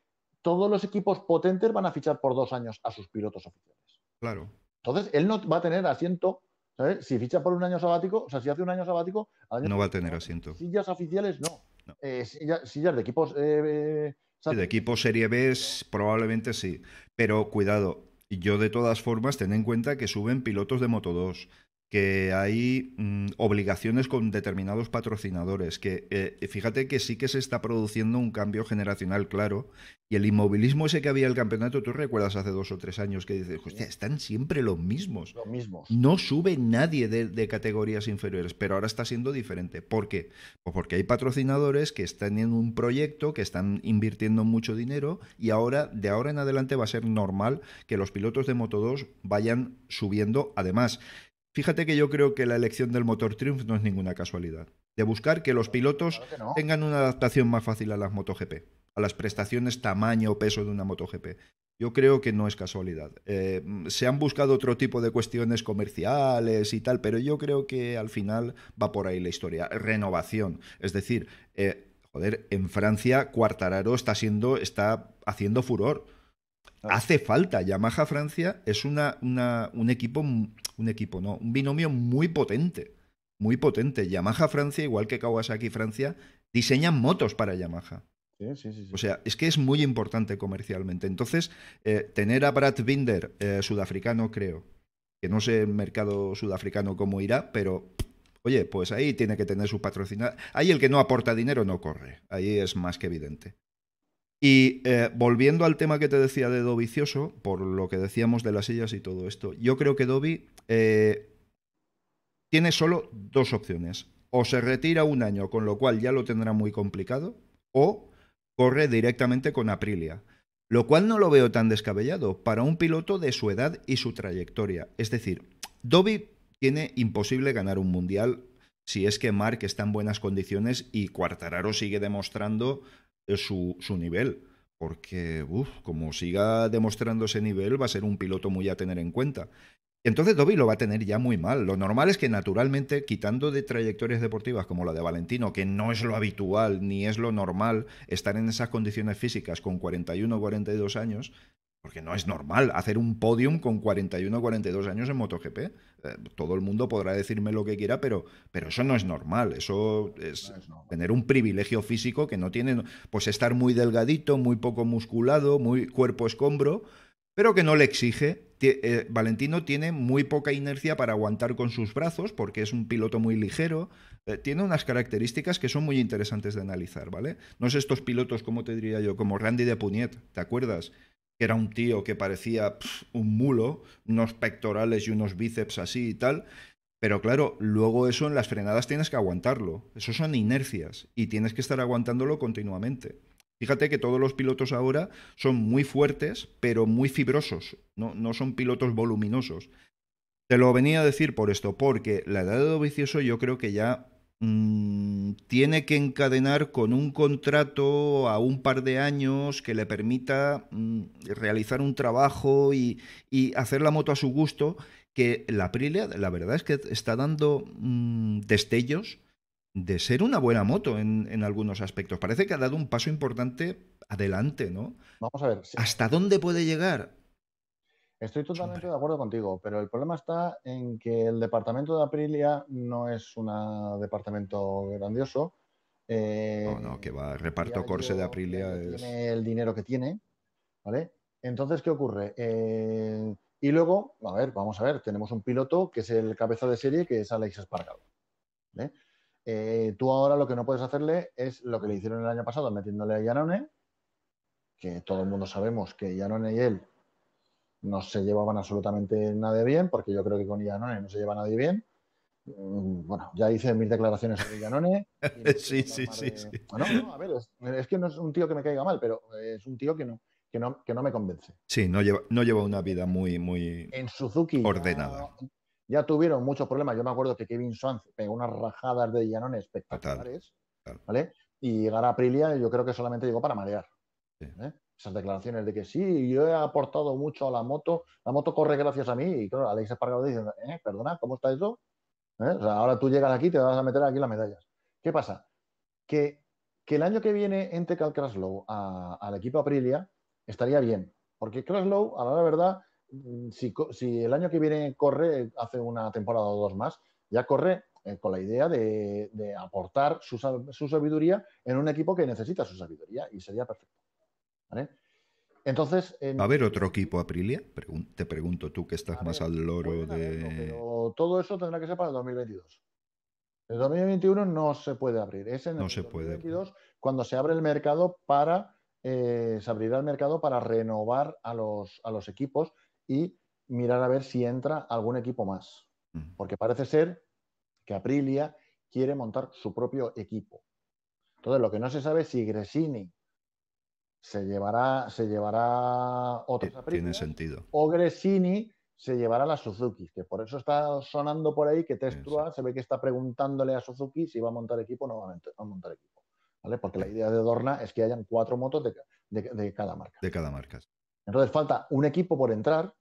todos los equipos potentes van a fichar por dos años a sus pilotos oficiales. Claro. Entonces, él no va a tener asiento. ¿sabes? Si ficha por un año sabático, o sea, si hace un año sabático. no va a tener asiento. Sillas oficiales, no. Eh, sillas, de equipos. Eh, eh de equipos Serie B, probablemente sí. Pero cuidado, yo de todas formas, ten en cuenta que suben pilotos de Moto 2, que hay mm, obligaciones con determinados patrocinadores, que eh, fíjate que sí que se está produciendo un cambio generacional claro, y el inmovilismo ese que había en el campeonato, tú recuerdas hace dos o tres años que dices, están siempre los mismos. Los mismos. No sube nadie de, de, categorías inferiores, pero ahora está siendo diferente. ¿Por qué? Pues porque hay patrocinadores que están en un proyecto, que están invirtiendo mucho dinero, y ahora, de ahora en adelante va a ser normal que los pilotos de Moto2 vayan subiendo, además Fíjate que yo creo que la elección del motor Triumph no es ninguna casualidad. De buscar que los pilotos tengan una adaptación más fácil a las MotoGP, a las prestaciones, tamaño o peso de una MotoGP. Yo creo que no es casualidad. Eh, se han buscado otro tipo de cuestiones comerciales y tal, pero yo creo que al final va por ahí la historia. Renovación. Es decir, eh, joder, en Francia Cuartararo está está haciendo furor. Hace falta. Yamaha Francia es un equipo un equipo no, un binomio muy potente, muy potente. Yamaha Francia, igual que Kawasaki Francia, diseñan motos para Yamaha. Sí, sí, sí, o sea, es que es muy importante comercialmente. Entonces, eh, tener a Brad Binder, eh, sudafricano, creo, que no sé el mercado sudafricano cómo irá, pero oye, pues ahí tiene que tener su patrocinador. Ahí el que no aporta dinero no corre, ahí es más que evidente. Y eh, volviendo al tema que te decía de Do Cioso, por lo que decíamos de las sillas y todo esto, yo creo que Dobby eh, tiene solo dos opciones. O se retira un año, con lo cual ya lo tendrá muy complicado, o corre directamente con Aprilia. Lo cual no lo veo tan descabellado para un piloto de su edad y su trayectoria. Es decir, Dobby tiene imposible ganar un mundial si es que Mark está en buenas condiciones y Cuartararo sigue demostrando su, nivel. Porque, como siga demostrando ese nivel, va a ser un piloto muy a tener en cuenta. Entonces Dobby lo va a tener ya muy mal. Lo normal es que naturalmente, quitando de trayectorias deportivas como la de Valentino, que no es lo habitual ni es lo normal estar en esas condiciones físicas con 41 o 42 años, porque no es normal hacer un podium con 41 o 42 años en MotoGP. Eh, todo el mundo podrá decirme lo que quiera, pero, pero eso no es normal. Eso es, tener un privilegio físico que no tiene. Pues estar muy delgadito, muy poco musculado, muy cuerpo escombro, pero que no le exige. Eh, Valentino tiene muy poca inercia para aguantar con sus brazos, porque es un piloto muy ligero. Eh, tiene unas características que son muy interesantes de analizar, ¿vale? No es estos pilotos, como te diría yo, como Randy de Puniet, ¿te acuerdas? que era un tío que parecía un mulo, unos pectorales y unos bíceps así y tal. Pero claro, luego eso en las frenadas tienes que aguantarlo. Eso son inercias y tienes que estar aguantándolo continuamente. Fíjate que todos los pilotos ahora son muy fuertes, pero muy fibrosos. No, son pilotos voluminosos. Te lo venía a decir por esto, porque la edad de vicioso yo creo que ya Mm, tiene que encadenar con un contrato a un par de años que le permita mm, realizar un trabajo y, hacer la moto a su gusto, que la Aprilia la verdad es que está dando mm, destellos de ser una buena moto en, algunos aspectos. Parece que ha dado un paso importante adelante, ¿no? Vamos a ver. ¿Hasta dónde puede llegar? Estoy totalmente de acuerdo contigo, pero el problema está en que el departamento de Aprilia no es un departamento grandioso. Eh, no, no, que va, reparto corse de Aprilia Tiene el dinero que tiene, ¿vale? Entonces, ¿qué ocurre? Eh, y luego, a ver, vamos a ver, tenemos un piloto que es el cabeza de serie, que es Alex Esparcado. Eh, tú ahora lo que no puedes hacerle es lo que le hicieron el año pasado metiéndole a Yanone, que todo el mundo sabemos que Yanone y él no se llevaban absolutamente nadie bien, porque yo creo que con Iannone no se lleva nadie bien. Mm, bueno, ya hice mil declaraciones sobre Iannone. <laughs> sí, sí, sí, Bueno, a ver, es, que no es un tío que me caiga mal, pero es un tío que no, que no, que no me convence. Sí, no lleva, no lleva una vida muy, muy en Suzuki ordenada. Ya, tuvieron muchos problemas. Yo me acuerdo que Kevin Swanz pegó unas rajadas de Iannone espectaculares. ¿vale? Y Gara Aprilia yo creo que solamente llegó para marear. Sí. ¿eh? esas declaraciones de que sí, yo he aportado mucho a la moto, la moto corre gracias a mí, y claro, Alex Espargaro dice, eh, perdona, ¿cómo está eso? ¿Eh? ahora tú llegas aquí y te vas a meter aquí las medallas. ¿Qué pasa? Que, el año que viene entre Craslow al equipo Aprilia estaría bien, porque Craslow a la verdad, mm, si, el año que viene corre, hace una temporada o dos más, ya corre eh, con la idea de, aportar su sabiduría en un equipo que necesita su sabiduría y sería perfecto. ¿vale? Entonces. ¿Va a haber otro equipo Aprilia? te pregunto tú que estás más al pues loro de. todo eso tendrá que ser para el 2022. El 2021 no se puede abrir. Ese no se 2022 puede. cuando se abre el mercado para. Eh, se abrirá el mercado para renovar a los, equipos y mirar a ver si entra algún equipo más. Mm. Porque parece ser que Aprilia quiere montar su propio equipo. Entonces, lo que no se sabe es si Gresini se llevará, se llevará Tiene sentido. O Gresini se llevará la Suzuki, que por eso está sonando por ahí que Testrua se ve que está preguntándole a Suzuki si va a montar equipo o no va a montar equipo. ¿vale? Porque la idea de Dorna es que hayan cuatro motos de, cada marca. De cada marca. Entonces falta un equipo por entrar,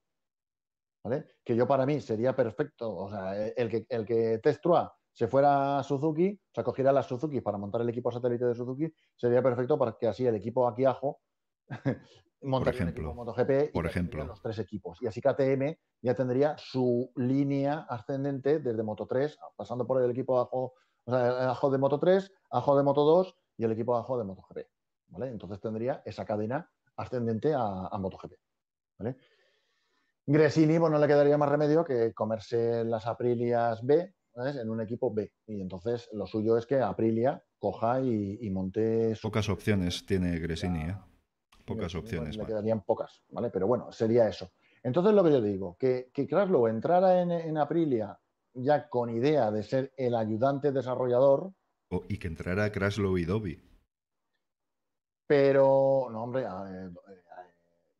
¿vale? que yo para mí sería perfecto. O sea, e, el que, el que Testrua se fuera a Suzuki, o sea, cogiera las Suzuki para montar el equipo satélite de Suzuki, sería perfecto para que así el equipo aquí Ajo <laughs> por equipo MotoGP y por ejemplo. los tres equipos. Y así KTM ya tendría su línea ascendente desde Moto 3, pasando por el equipo Ajo, o de Moto 3, Ajo de Moto 2 y el equipo Ajo de MotoGP. ¿vale? Entonces tendría esa cadena ascendente a, a MotoGP. ¿vale? Gresini, bueno, no le quedaría más remedio que comerse las Aprilias B, en un equipo B. Y entonces lo suyo es que Aprilia coja y, monte. Pocas opciones tiene Gresini, ¿eh? Pocas opciones. Le quedarían pocas, ¿vale? Pero bueno, sería eso. Entonces lo que yo digo, que, que Kraslow entrara en, Aprilia ya con idea de ser el ayudante desarrollador. y que entrara Kraslow y Dobby. Pero, no, hombre, eh,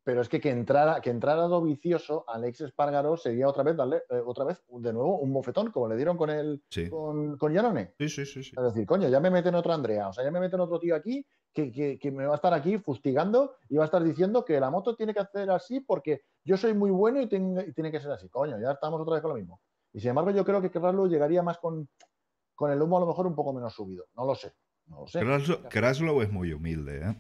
pero es que que entrara, que entrara lo vicioso, Alex Espárgaro sería otra vez darle, eh, otra vez, de nuevo, un bofetón, como le dieron con el con, con Sí, sí, sí, Es decir, coño, ya me meten otro Andrea, o sea, ya me meten otro tío aquí que, me va a estar aquí fustigando y va a estar diciendo que la moto tiene que hacer así porque yo soy muy bueno y, tiene que ser así. Coño, ya estamos otra vez con lo mismo. Y sin embargo, yo creo que Kraslow llegaría más con, con el humo a lo mejor un poco menos subido. No lo sé. No lo sé. es muy humilde, ¿eh?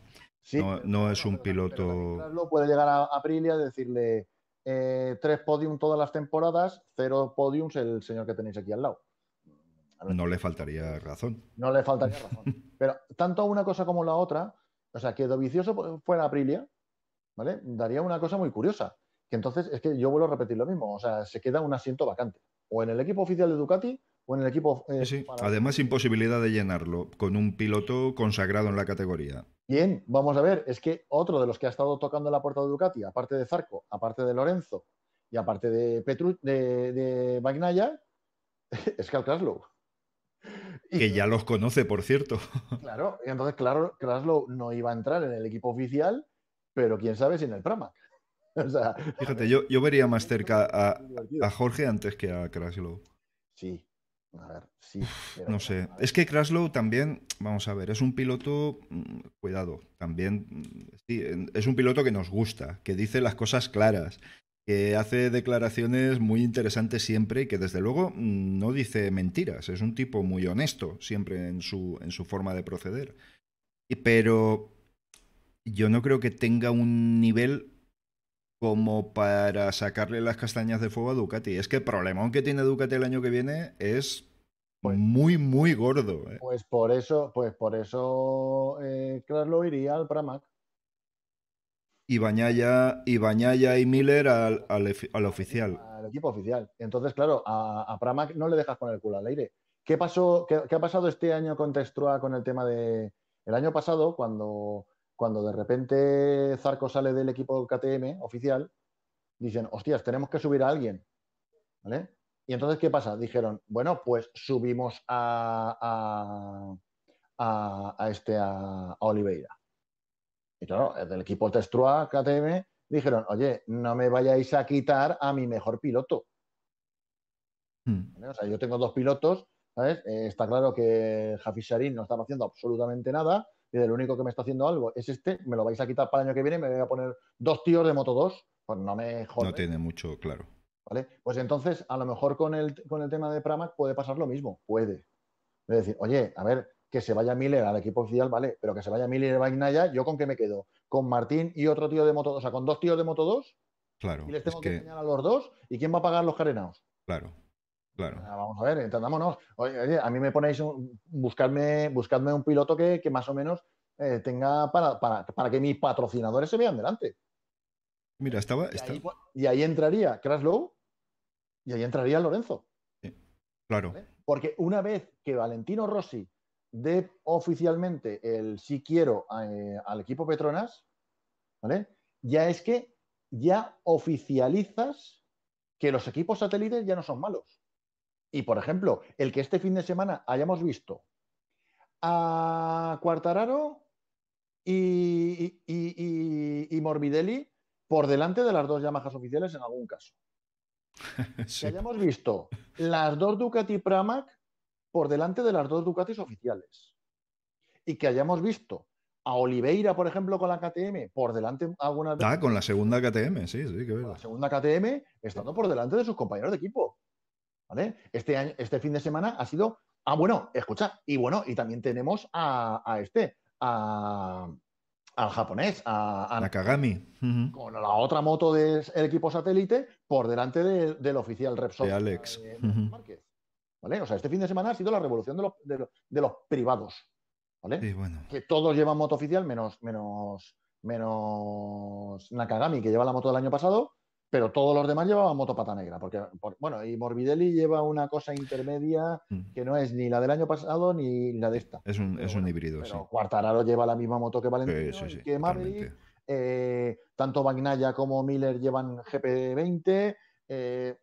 no, es un piloto. Puede llegar a Aprilia y decirle eh, tres podiums todas las temporadas, cero podiums el señor que tenéis aquí al lado. No le faltaría razón. No le faltaría <laughs> razón. Pero tanto una cosa como la otra, o sea, que Dovicioso fuera Aprilia, ¿vale? Daría una cosa muy curiosa. Que entonces, es que yo vuelvo a repetir lo mismo, o sea, se queda un asiento vacante. O en el equipo oficial de Ducati o en el equipo. Eh, sí, Además, imposibilidad de llenarlo con un piloto consagrado en la categoría. Bien, vamos a ver, es que otro de los que ha estado tocando la puerta de Ducati, aparte de Zarco, aparte de Lorenzo y aparte de Petru, de, Magnaya, <laughs> es Cal Kraslow. Y, que ya los conoce, por cierto. <laughs> Claro, y entonces claro, Kraslow no iba a entrar en el equipo oficial, pero quién sabe si en el Pramac. <laughs> Fíjate, yo, yo, vería más cerca a, a Jorge antes que a Kraslow. Sí, no sé. Es que Kraslow también, vamos a ver, es un piloto, mm, cuidado, también, mm, sí, es un piloto que nos gusta, que dice las cosas claras, que hace declaraciones muy interesantes siempre y que desde luego mm, no dice mentiras. Es un tipo muy honesto siempre en su, en su forma de proceder. Pero yo no creo que tenga un nivel como para sacarle las castañas de fuego a Ducati. Es que el problema que tiene Ducati el año que viene es pues muy, muy gordo. ¿eh? Pues por eso, pues por eso eh, lo iría al Pramac. Y Bañaya, y Bañaya y Miller al, oficial. Al equipo oficial. Entonces, claro, a, Pramac no le dejas con el culo al aire. ¿Qué, pasó, qué, ha pasado este año con Textrua con el tema de... El año pasado, cuando cuando de repente Zarco sale del equipo KTM oficial, dicen, hostias, tenemos que subir a alguien. ¿Vale? Y entonces, ¿qué pasa? Dijeron, bueno, pues subimos a, a, este, a, Oliveira. Y claro, del equipo Testrua KTM dijeron, oye, no me vayáis a quitar a mi mejor piloto. Hmm. O sea, yo tengo dos pilotos, ¿sabes? Eh, está claro que Jafisarín no estaba haciendo absolutamente nada y del único que me está haciendo algo es este, me lo vais a quitar para el año que viene me voy a poner dos tíos de Moto 2, pues no me jodas. No tiene mucho claro. ¿Vale? Pues entonces, a lo mejor con el, con el tema de Pramac puede pasar lo mismo, puede. decir, oye, a ver, que se vaya Miller al equipo oficial, vale, pero que se vaya Miller y ¿yo con qué me quedo? ¿Con Martín y otro tío de Moto 2? O sea, con dos tíos de Moto 2? Claro. Y les tengo que, enseñar a los dos. ¿Y quién va a pagar los carenaos? Claro. Ah, vamos a ver, entendámonos. a mí me ponéis, un, buscarme, buscadme un piloto que, más o menos eh, tenga para, que mis patrocinadores se vean delante. Mira, estaba. Y, Ahí, pues, entraría Kraslow y ahí entraría Lorenzo. claro. Porque una vez que Valentino Rossi dé oficialmente el sí quiero eh, al equipo Petronas, Ya es que ya oficializas que los equipos satélites ya no son malos. Y, por ejemplo, el que este fin de semana hayamos visto a Cuartararo y, Morbidelli por delante de las dos Yamahas oficiales en algún caso. <laughs> Que hayamos visto las dos Ducati Pramac por delante de las dos Ducatis oficiales. Y que hayamos visto a Oliveira, por ejemplo, con la KTM, por delante alguna Ah, con la segunda KTM, sí, sí, que Con la segunda KTM, estando por delante de sus compañeros de equipo. ¿vale? Este, este fin de semana ha sido, ah, bueno, escucha, y bueno, y también tenemos a, a este, a, al japonés, a, Nakagami, con la otra moto del equipo satélite por delante de, del oficial Repsol. De Alex. Eh, Márquez, ¿vale? O sea, este fin de semana ha sido la revolución de los, los privados, ¿vale? Que todos llevan moto oficial menos, menos, menos Nakagami, que lleva la moto del año pasado, pero todos los demás llevaban motopata negra, porque, bueno, y Morbidelli lleva una cosa intermedia mm. que no es ni la del año pasado ni la de esta. Es un, es híbrido, sí. Cuartararo lleva la misma moto que Valentino y que Maverick. Eh, tanto Bagnaya como Miller llevan GP20. Eh,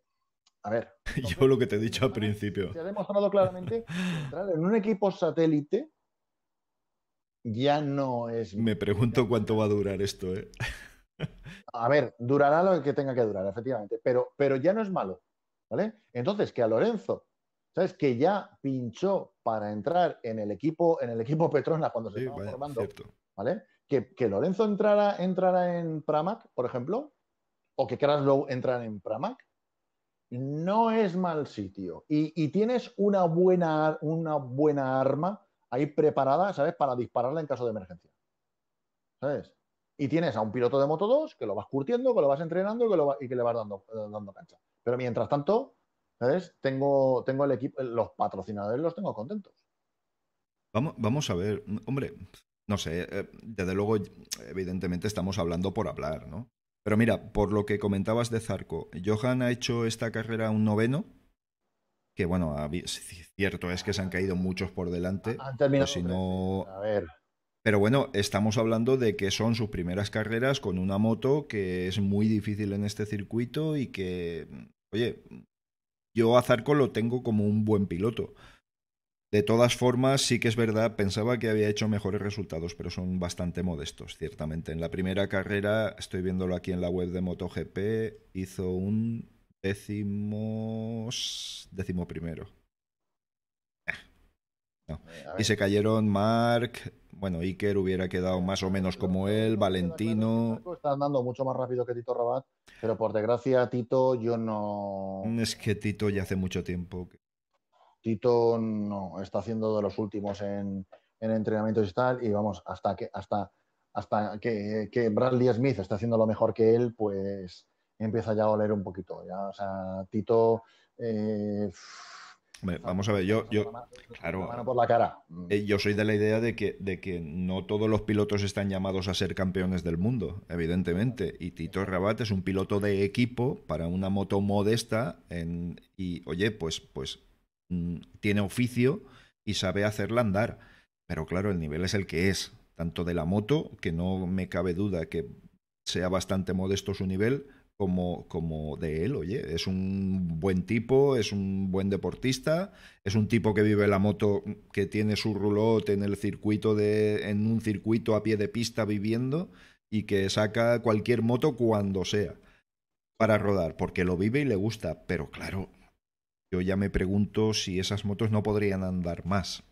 a ver. <laughs> Yo lo que te he dicho al principio. Se ha demostrado claramente <laughs> entrar en un equipo satélite ya no es. Me pregunto cuánto va a durar esto, ¿eh? A ver, durará lo que tenga que durar, efectivamente, pero, pero ya no es malo, ¿vale? Entonces, que a Lorenzo, ¿sabes? Que ya pinchó para entrar en el equipo, en el equipo Petrona cuando se estaba formando, ¿vale? Que, Lorenzo entrara, entrara en Pramac, por ejemplo, o que Kraslow entrara en Pramac, no es mal sitio. Y, y, tienes una buena, una buena arma ahí preparada, ¿sabes? Para dispararla en caso de emergencia. ¿Sabes? y tienes a un piloto de Moto 2 que lo vas curtiendo, que lo vas entrenando que lo y que le vas dando, eh, dando cancha. Pero mientras tanto, ¿sabes? Tengo, tengo el equipo, los patrocinadores los tengo contentos. Vamos, vamos a ver, hombre, no sé, eh, desde luego, evidentemente estamos hablando por hablar, ¿no? Pero mira, por lo que comentabas de Zarco, Johan ha hecho esta carrera un noveno, que bueno, cierto es que se han caído muchos por delante. si no... A ver, pero bueno, estamos hablando de que son sus primeras carreras con una moto que es muy difícil en este circuito y que, oye, yo a Zarco lo tengo como un buen piloto. De todas formas, sí que es verdad, pensaba que había hecho mejores resultados, pero son bastante modestos, ciertamente. En la primera carrera, estoy viéndolo aquí en la web de MotoGP, hizo un décimo, décimo primero. Ah, y se cayeron Mark, bueno, Iker hubiera quedado más o menos como él, Valentino. Está andando mucho más rápido que Tito Rabat, pero por desgracia, Tito, yo no. Es que Tito ya hace mucho tiempo. Que... Tito no está haciendo de los últimos en, en entrenamientos y tal, y vamos, hasta que, hasta, hasta que, Bradley Smith está haciendo lo mejor que él, pues empieza ya a oler un poquito. Ya, o sea, Tito. Eh, Vamos a ver, yo, eh, yo soy de la idea de que, de que no todos los pilotos están llamados a ser campeones del mundo, evidentemente. Y Tito Rabat es un piloto de equipo para una moto modesta y, oye, pues, pues mm, tiene oficio y sabe hacerla andar. Pero claro, el nivel es el que es, tanto de la moto, que no me cabe duda que sea bastante modesto su nivel, como, de él, oye, es un buen tipo, es un buen deportista, es un tipo que vive la moto, que tiene su rulote en el circuito de, en un circuito a pie de pista viviendo y que saca cualquier moto cuando sea para rodar, porque lo vive y le gusta, pero claro, yo ya me pregunto si esas motos no podrían andar más.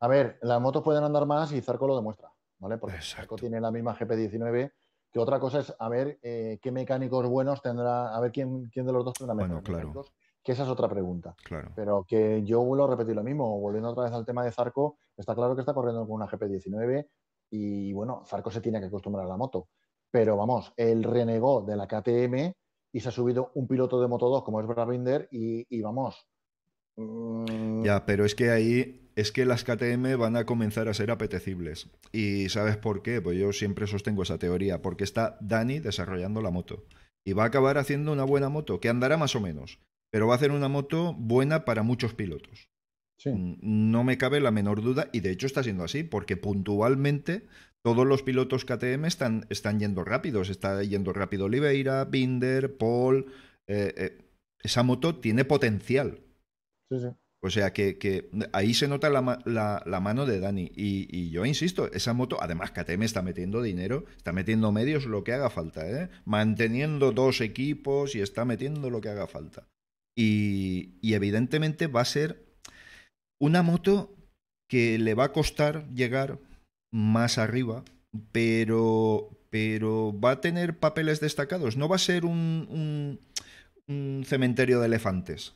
A ver, las motos pueden andar más y Zarco lo demuestra, ¿vale? Porque Zarco tiene la misma GP19 que otra cosa es a ver eh, qué mecánicos buenos tendrá, a ver quién, quién de los dos tendrá mejores bueno, claro. que esa es otra pregunta. Claro. Pero que yo vuelvo a repetir lo mismo, volviendo otra vez al tema de Zarco, está claro que está corriendo con una GP19 y bueno, Zarco se tiene que acostumbrar a la moto. Pero vamos, él renegó de la KTM y se ha subido un piloto de Moto2 como es Brabinder y, y vamos. Mm, ya, pero es que ahí es que las KTM van a comenzar a ser apetecibles. ¿Y sabes por qué? Pues yo siempre sostengo esa teoría, porque está Dani desarrollando la moto. Y va a acabar haciendo una buena moto, que andará más o menos, pero va a hacer una moto buena para muchos pilotos. Mm, no me cabe la menor duda, y de hecho está siendo así, porque puntualmente todos los pilotos KTM están, están yendo rápidos. Está yendo rápido Oliveira, Binder, Paul. Eh, eh, esa moto tiene potencial. Sí, sí. O sea que, ahí se nota la, mano de Dani. Y, yo insisto, esa moto, además KTM está metiendo dinero, está metiendo medios lo que haga falta, ¿eh? manteniendo dos equipos y está metiendo lo que haga falta. Y, evidentemente va a ser una moto que le va a costar llegar más arriba, pero, pero va a tener papeles destacados. No va a ser un cementerio de elefantes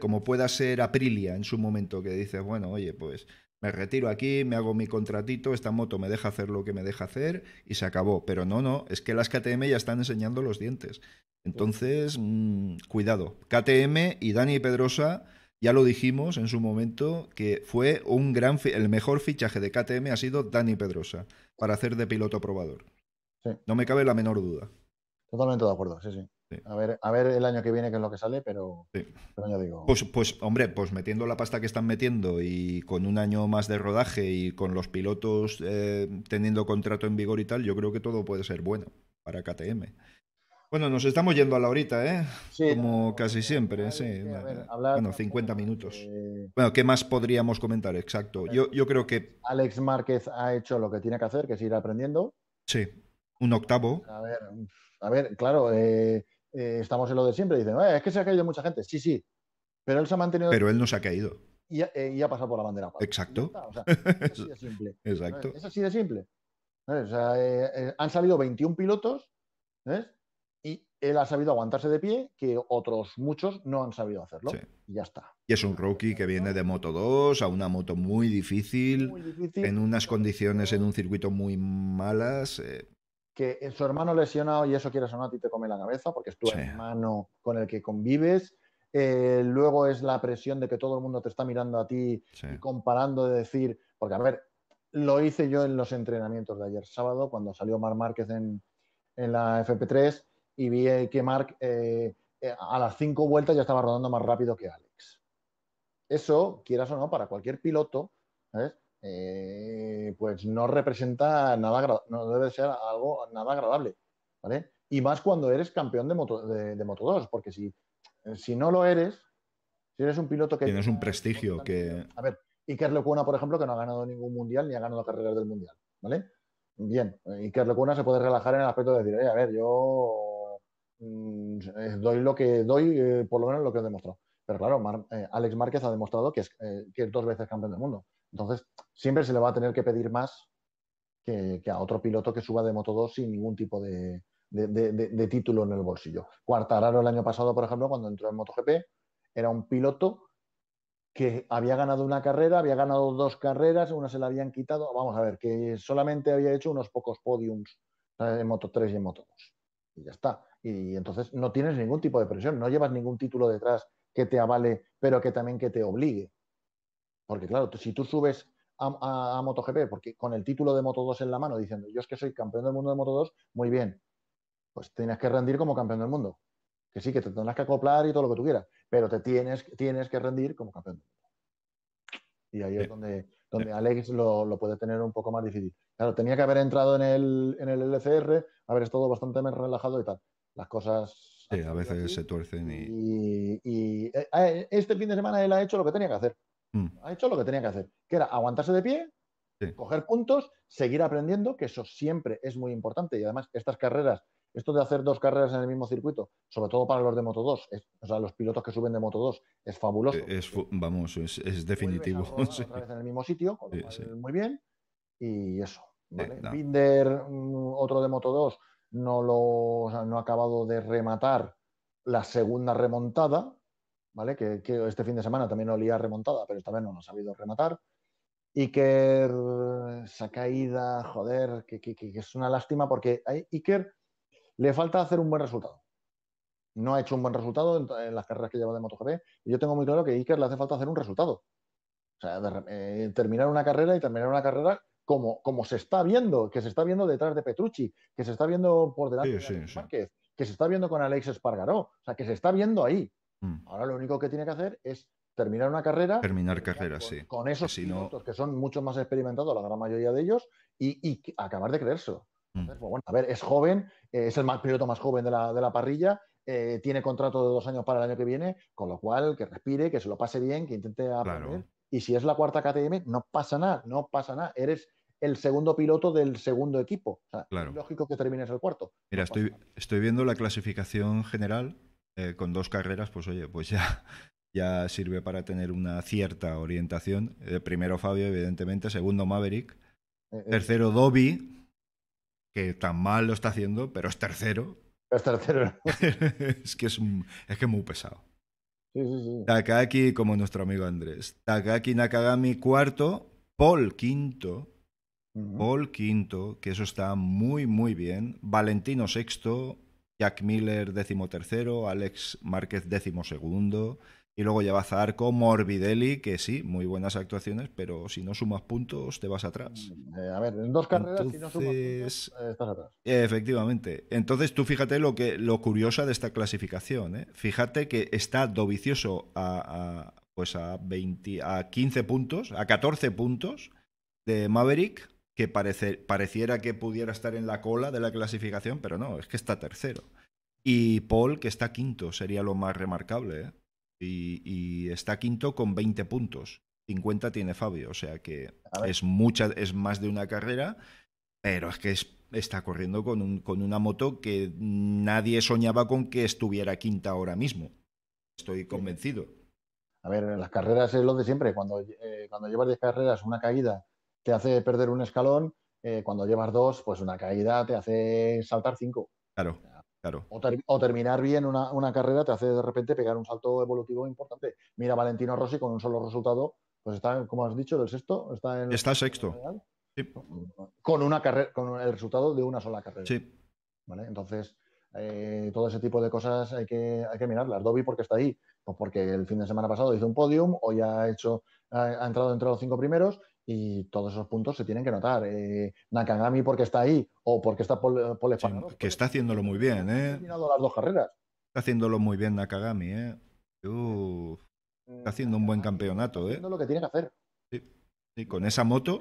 como pueda ser Aprilia en su momento, que dices, bueno, oye, pues me retiro aquí, me hago mi contratito, esta moto me deja hacer lo que me deja hacer y se acabó. Pero no, no, es que las KTM ya están enseñando los dientes. Entonces, mm, cuidado. KTM y Dani Pedrosa, ya lo dijimos en su momento, que fue un gran, el mejor fichaje de KTM ha sido Dani Pedrosa para hacer de piloto probador. No me cabe la menor duda. Totalmente de acuerdo, sí, sí. A, ver, a ver el año que viene que es lo que sale, pero, digo. Pues, pues, hombre, pues metiendo la pasta que están metiendo y con un año más de rodaje y con los pilotos eh, teniendo contrato en vigor y tal, yo creo que todo puede ser bueno para KTM. Bueno, nos estamos yendo a la horita, ¿eh? Como casi siempre, sí. bueno, 50 minutos. bueno, ¿qué más podríamos comentar? Exacto. Yo, yo creo que... Alex Márquez ha hecho lo que tiene que hacer, que es ir aprendiendo. Sí, un octavo. A ver, a ver claro, eh, eh, estamos en lo de siempre. Dicen, eh, es que se ha caído mucha gente. Sí, sí. Pero él se ha mantenido. Pero él no se ha caído. Y, ha, eh, pasado por la bandera. Exacto. es así de simple. <laughs> Exacto. Es así de simple. han salido 21 pilotos y él ha sabido aguantarse de pie, que otros muchos no han sabido hacerlo. Y ya está. Y es un rookie que viene de Moto 2 a una moto muy difícil, en unas condiciones, en un circuito muy malas que su hermano lesionado, y eso quieres o no, a ti te come la cabeza, porque es tu hermano con el que convives. Eh, luego es la presión de que todo el mundo te está mirando a ti y comparando de decir, porque a ver, lo hice yo en los entrenamientos de ayer sábado, cuando salió Mar Márquez en, la FP3 y vi eh, que Marc eh, a las cinco vueltas ya estaba rodando más rápido que Alex. Eso, quieras o no, para cualquier piloto, ¿sabes? Eh, pues no representa nada, no debe ser algo nada agradable, ¿vale? Y más cuando eres campeón de Moto, de, 2, porque si, si no lo eres, si eres un piloto que... Tienes un prestigio que... A ver, Iker Lecuna, por ejemplo, que no ha ganado ningún mundial ni ha ganado carreras del mundial, ¿vale? Bien, Iker Lecuna se puede relajar en el aspecto de decir, a ver, yo mm, doy lo que doy, eh, por lo menos lo que he demostrado. Pero claro, eh, Alex Márquez ha demostrado que es, que es dos veces campeón del mundo. Entonces, siempre se le va a tener que pedir más que, a otro piloto que suba de Moto 2 sin ningún tipo de, título en el bolsillo. Cuartararo el año pasado, por ejemplo, cuando entró en MotoGP, era un piloto que había ganado una carrera, había ganado dos carreras, una se la habían quitado, vamos a ver, que solamente había hecho unos pocos podiums en Moto 3 y en Moto 2. Y ya está. Y entonces no tienes ningún tipo de presión, no llevas ningún título detrás que te avale, pero que también que te obligue. Porque claro, si tú subes a, MotoGP porque con el título de Moto2 en la mano diciendo yo es que soy campeón del mundo de Moto2, muy bien, pues tienes que rendir como campeón del mundo. Que sí, que te tendrás que acoplar y todo lo que tú quieras, pero te tienes, tienes que rendir como campeón Y ahí es donde, donde Alex lo, puede tener un poco más difícil. Claro, tenía que haber entrado en el, en el LCR, haber estado bastante más relajado y tal. Las cosas... Sí, a veces se tuercen Y, y... Eh, eh, este fin de semana él ha hecho lo que tenía que hacer. Mm. Ha hecho lo que tenía que hacer, que era aguantarse de pie, coger puntos, seguir aprendiendo, que eso siempre es muy importante. Y además, estas carreras, esto de hacer dos carreras en el mismo circuito, sobre todo para los de Moto 2, o sea, los pilotos que suben de Moto 2, es fabuloso. E, es, vamos, es, definitivo. <laughs> en el mismo sitio, muy bien, y eso. Eh, Binder, mm, otro de Moto 2, no, lo, no ha acabado de rematar la segunda remontada, ¿vale? Que, este fin de semana también olía remontada, pero esta vez no lo ha sabido rematar. Iker, esa caída, joder, que, es una lástima porque a Iker le falta hacer un buen resultado. No ha hecho un buen resultado en, las carreras que lleva de MotoGP. Y yo tengo muy claro que a Iker le hace falta hacer un resultado. O sea, eh, terminar una carrera y terminar una carrera como, como se está viendo, que se está viendo detrás de Petrucci, que se está viendo por delante de sí, que se está viendo con Alex Espargaró. O sea, que se está viendo ahí. Mm. Ahora lo único que tiene que hacer es terminar una carrera. Terminar carrera, con, sí. Con esos pilotos que son mucho más experimentados, la gran mayoría de ellos, y, acabar de creerse. Mm. Pues a ver, es joven, eh, es el piloto más joven de la, parrilla, eh, tiene contrato de dos años para el año que viene, con lo cual que respire, que se lo pase bien, que intente aprender. Y si es la cuarta KTM, no pasa nada, no pasa nada. Eres el segundo piloto del segundo equipo. lógico que termines el cuarto. Mira, estoy, estoy viendo la clasificación general eh, con dos carreras, pues oye, pues ya, <laughs> ya sirve para tener una cierta orientación. Eh, primero Fabio, evidentemente, segundo Maverick, eh, tercero Dobby, que tan mal lo está haciendo, pero es tercero. Es tercero. <laughs> es, que es, que muy pesado. Takaki, como nuestro amigo Andrés. Takaki Nakagami, cuarto. Paul, quinto. Paul, quinto, que eso está muy, muy bien. Valentino, sexto. Jack Miller tercero. Alex Márquez segundo. y luego lleva Zarco, Morbidelli, que sí, muy buenas actuaciones, pero si no sumas puntos te vas atrás. Mm, eh, a ver, en dos carreras si no sumas puntos eh, estás atrás. Efectivamente. Entonces tú fíjate lo que lo curiosa de esta clasificación, ¿eh? Fíjate que está Dovicioso a, pues a 20 a 15 puntos, a 14 puntos de Maverick que pareciera que pudiera estar en la cola de la clasificación, pero no, es que está tercero. Y Paul, que está quinto, sería lo más remarcable. ¿eh? Y, está quinto con 20 puntos. 50 tiene Fabio, o sea que es, mucha, es más de una carrera, pero es que está corriendo con, una moto que nadie soñaba con que estuviera quinta ahora mismo. Estoy convencido. A ver, las carreras es lo de siempre. Cuando, eh, cuando llevas 10 carreras, una caída te hace perder un escalón, eh, cuando llevas dos, pues una caída te hace saltar cinco. Claro. Claro. O, terminar bien una, carrera te hace de repente pegar un salto evolutivo importante. Mira, Valentino Rossi con un solo resultado, pues está, como has dicho, del sexto. Está, en está sexto. Con, una con el resultado de una sola carrera. Sí. Entonces, eh, todo ese tipo de cosas hay que, hay que mirarlas. Dobby, porque está ahí? Pues porque el fin de semana pasado hizo un podium, hoy ha hecho, ha, ha entrado entre los cinco primeros y todos esos puntos se tienen que notar. Eh, Nakagami porque está ahí o porque está por el que está haciéndolo muy bien, ¿eh? las dos carreras. Está haciéndolo muy bien Nakagami, ¿eh? está mm, haciendo un buen campeonato, ¿eh? lo que tiene que hacer. y con esa moto.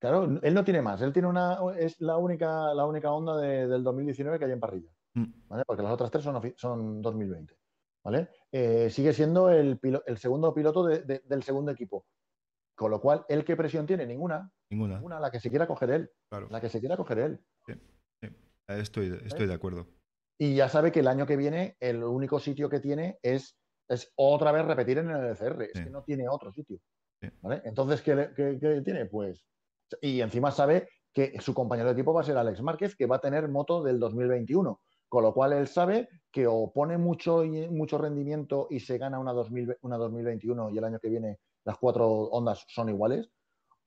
Claro, él no tiene más. Él tiene una. Es la única, la única onda del 2019 que hay en parrilla. Mm. Porque las otras tres son, son 2020. ¿Vale? Eh, sigue siendo el, el segundo piloto del segundo equipo, con lo cual, ¿el qué presión tiene? Ninguna. Ninguna. Ninguna la que se quiera coger él. La que se quiera coger él. Sí, Estoy, estoy de acuerdo. Y ya sabe que el año que viene el único sitio que tiene es, es otra vez repetir en el ECR. Es que no tiene otro sitio. Entonces, ¿qué, tiene? Pues. Y encima sabe que su compañero de equipo va a ser Alex Márquez, que va a tener moto del 2021. Con lo cual él sabe que o pone mucho, mucho rendimiento y se gana una, 2000, una 2021 y el año que viene las cuatro ondas son iguales,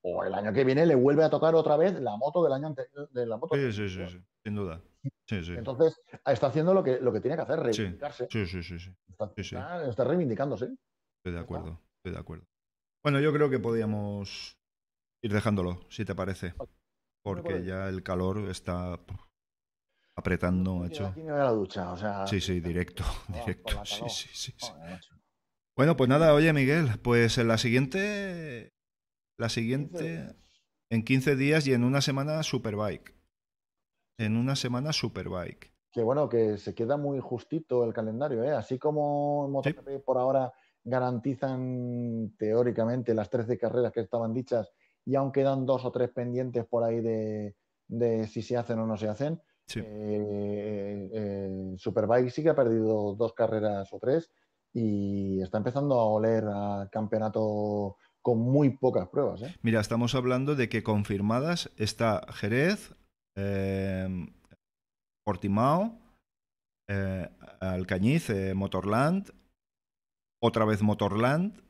o el año que viene le vuelve a tocar otra vez la moto del año anterior. De la Sí, sí, sí, sin duda. Entonces, está haciendo lo que, lo que tiene que hacer, reivindicarse. Sí, sí, sí. está, reivindicándose. Estoy de acuerdo, de acuerdo. Bueno, yo creo que podíamos ir dejándolo, si te parece. Porque ya el calor está apretando, hecho. ducha, Sí, sí, directo, directo. <laughs> sí, sí. sí. Bueno, pues nada, oye Miguel, pues en la siguiente, la siguiente, en 15 días y en una semana Superbike. En una semana Superbike. Que bueno, que se queda muy justito el calendario, ¿eh? Así como eh, por ahora garantizan teóricamente las 13 carreras que estaban dichas y aún quedan dos o tres pendientes por ahí de, si se hacen o no se hacen. Eh, eh, superbike sí que ha perdido dos carreras o tres y está empezando a oler a campeonato con muy pocas pruebas. ¿eh? Mira, estamos hablando de que confirmadas está Jerez, eh, Portimao, eh, Alcañiz, Motorland, otra vez Motorland,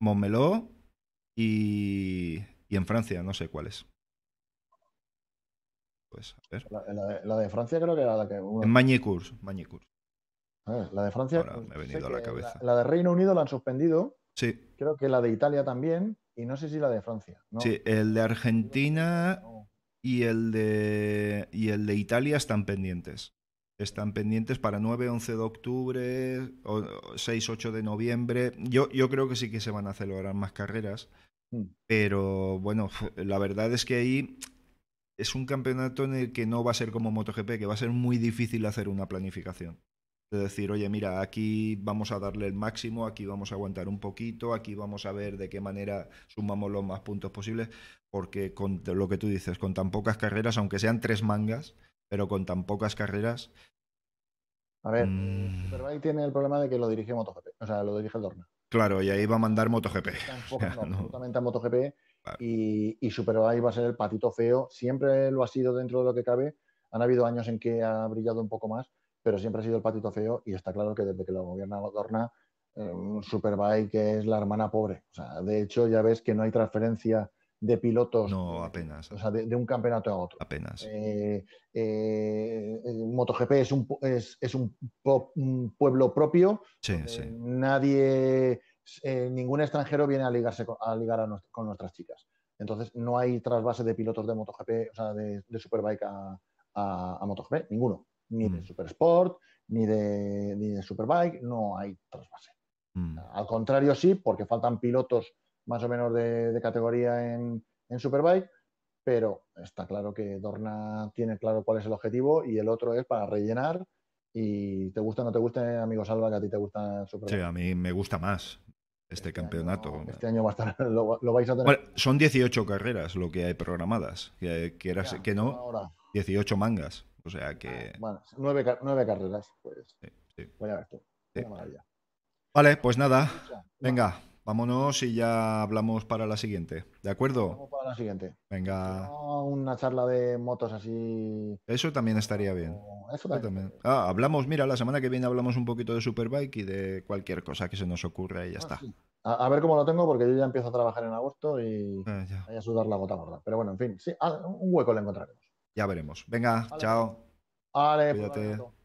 Montmeló y, en Francia, no sé cuáles. Pues, La, de, Francia creo que era la que. en Magny ¿eh? La de Francia. la cabeza. La, de Reino Unido la han suspendido. Sí. Creo que la de Italia también. Y no sé si la de Francia. Sí, el de Argentina y el de, y el de Italia están pendientes. Están pendientes para 9, 11 de octubre, 6, 8 de noviembre. Yo, yo creo que sí que se van a celebrar más carreras. Mm. Pero bueno, la verdad es que ahí es un campeonato en el que no va a ser como MotoGP, que va a ser muy difícil hacer una planificación. De decir, oye, mira, aquí vamos a darle el máximo, aquí vamos a aguantar un poquito, aquí vamos a ver de qué manera sumamos los más puntos posibles, porque con lo que tú dices, con tan pocas carreras, aunque sean tres mangas, pero con tan pocas carreras. A ver, mm. tiene el problema de que lo dirige MotoGP, o sea, lo dirige el Dorna. Claro, y ahí va a mandar MotoGP. <laughs> absolutamente a MotoGP. Y, y Superbike va a ser el patito feo. Siempre lo ha sido dentro de lo que cabe. Han habido años en que ha brillado un poco más, pero siempre ha sido el patito feo y está claro que desde que lo gobierna Dorna, eh, Superbike es la hermana pobre. O sea, de hecho, ya ves que no hay transferencia de pilotos. No, apenas. O sea, de, un campeonato a otro. Apenas. Eh, eh, MotoGP es un, es, es un, pueblo propio. Sí, sí. Nadie, ningún extranjero viene a ligarse con, a ligar con nuestras chicas. Entonces, no hay trasvase de pilotos de MotoGP, o sea, de, de Superbike a MotoGP, ninguno ni de mm. Super Sport, ni de, ni de Superbike, no hay trasvase. Mm. Al contrario, sí, porque faltan pilotos más o menos de, de categoría en, en, Superbike, pero está claro que Dorna tiene claro cuál es el objetivo y el otro es para rellenar. Y te gusta o no te guste, amigo Salva, que a ti te gusta Superbike. Sí, a mí me gusta más este, este campeonato. este año va a estar, lo, vais a tener. son 18 carreras lo que hay programadas, que, que, que no, 18 mangas. O sea que. Ah, bueno, nueve, carreras, pues. Sí, sí. Voy a ver tú. Vale, pues nada. Venga, vámonos y ya hablamos para la siguiente. ¿De acuerdo? Vamos para la siguiente. Venga. una charla de motos así. Eso también estaría bien. Eso Ah, hablamos, mira, la semana que viene hablamos un poquito de Superbike y de cualquier cosa que se nos ocurra y ya ah, está. A, ver cómo lo tengo, porque yo ya empiezo a trabajar en agosto y vaya ah, a sudar la gota gorda. Pero bueno, en fin, sí, un hueco le encontraremos. Ya veremos. Venga, chao. Vale, pues Cuídate.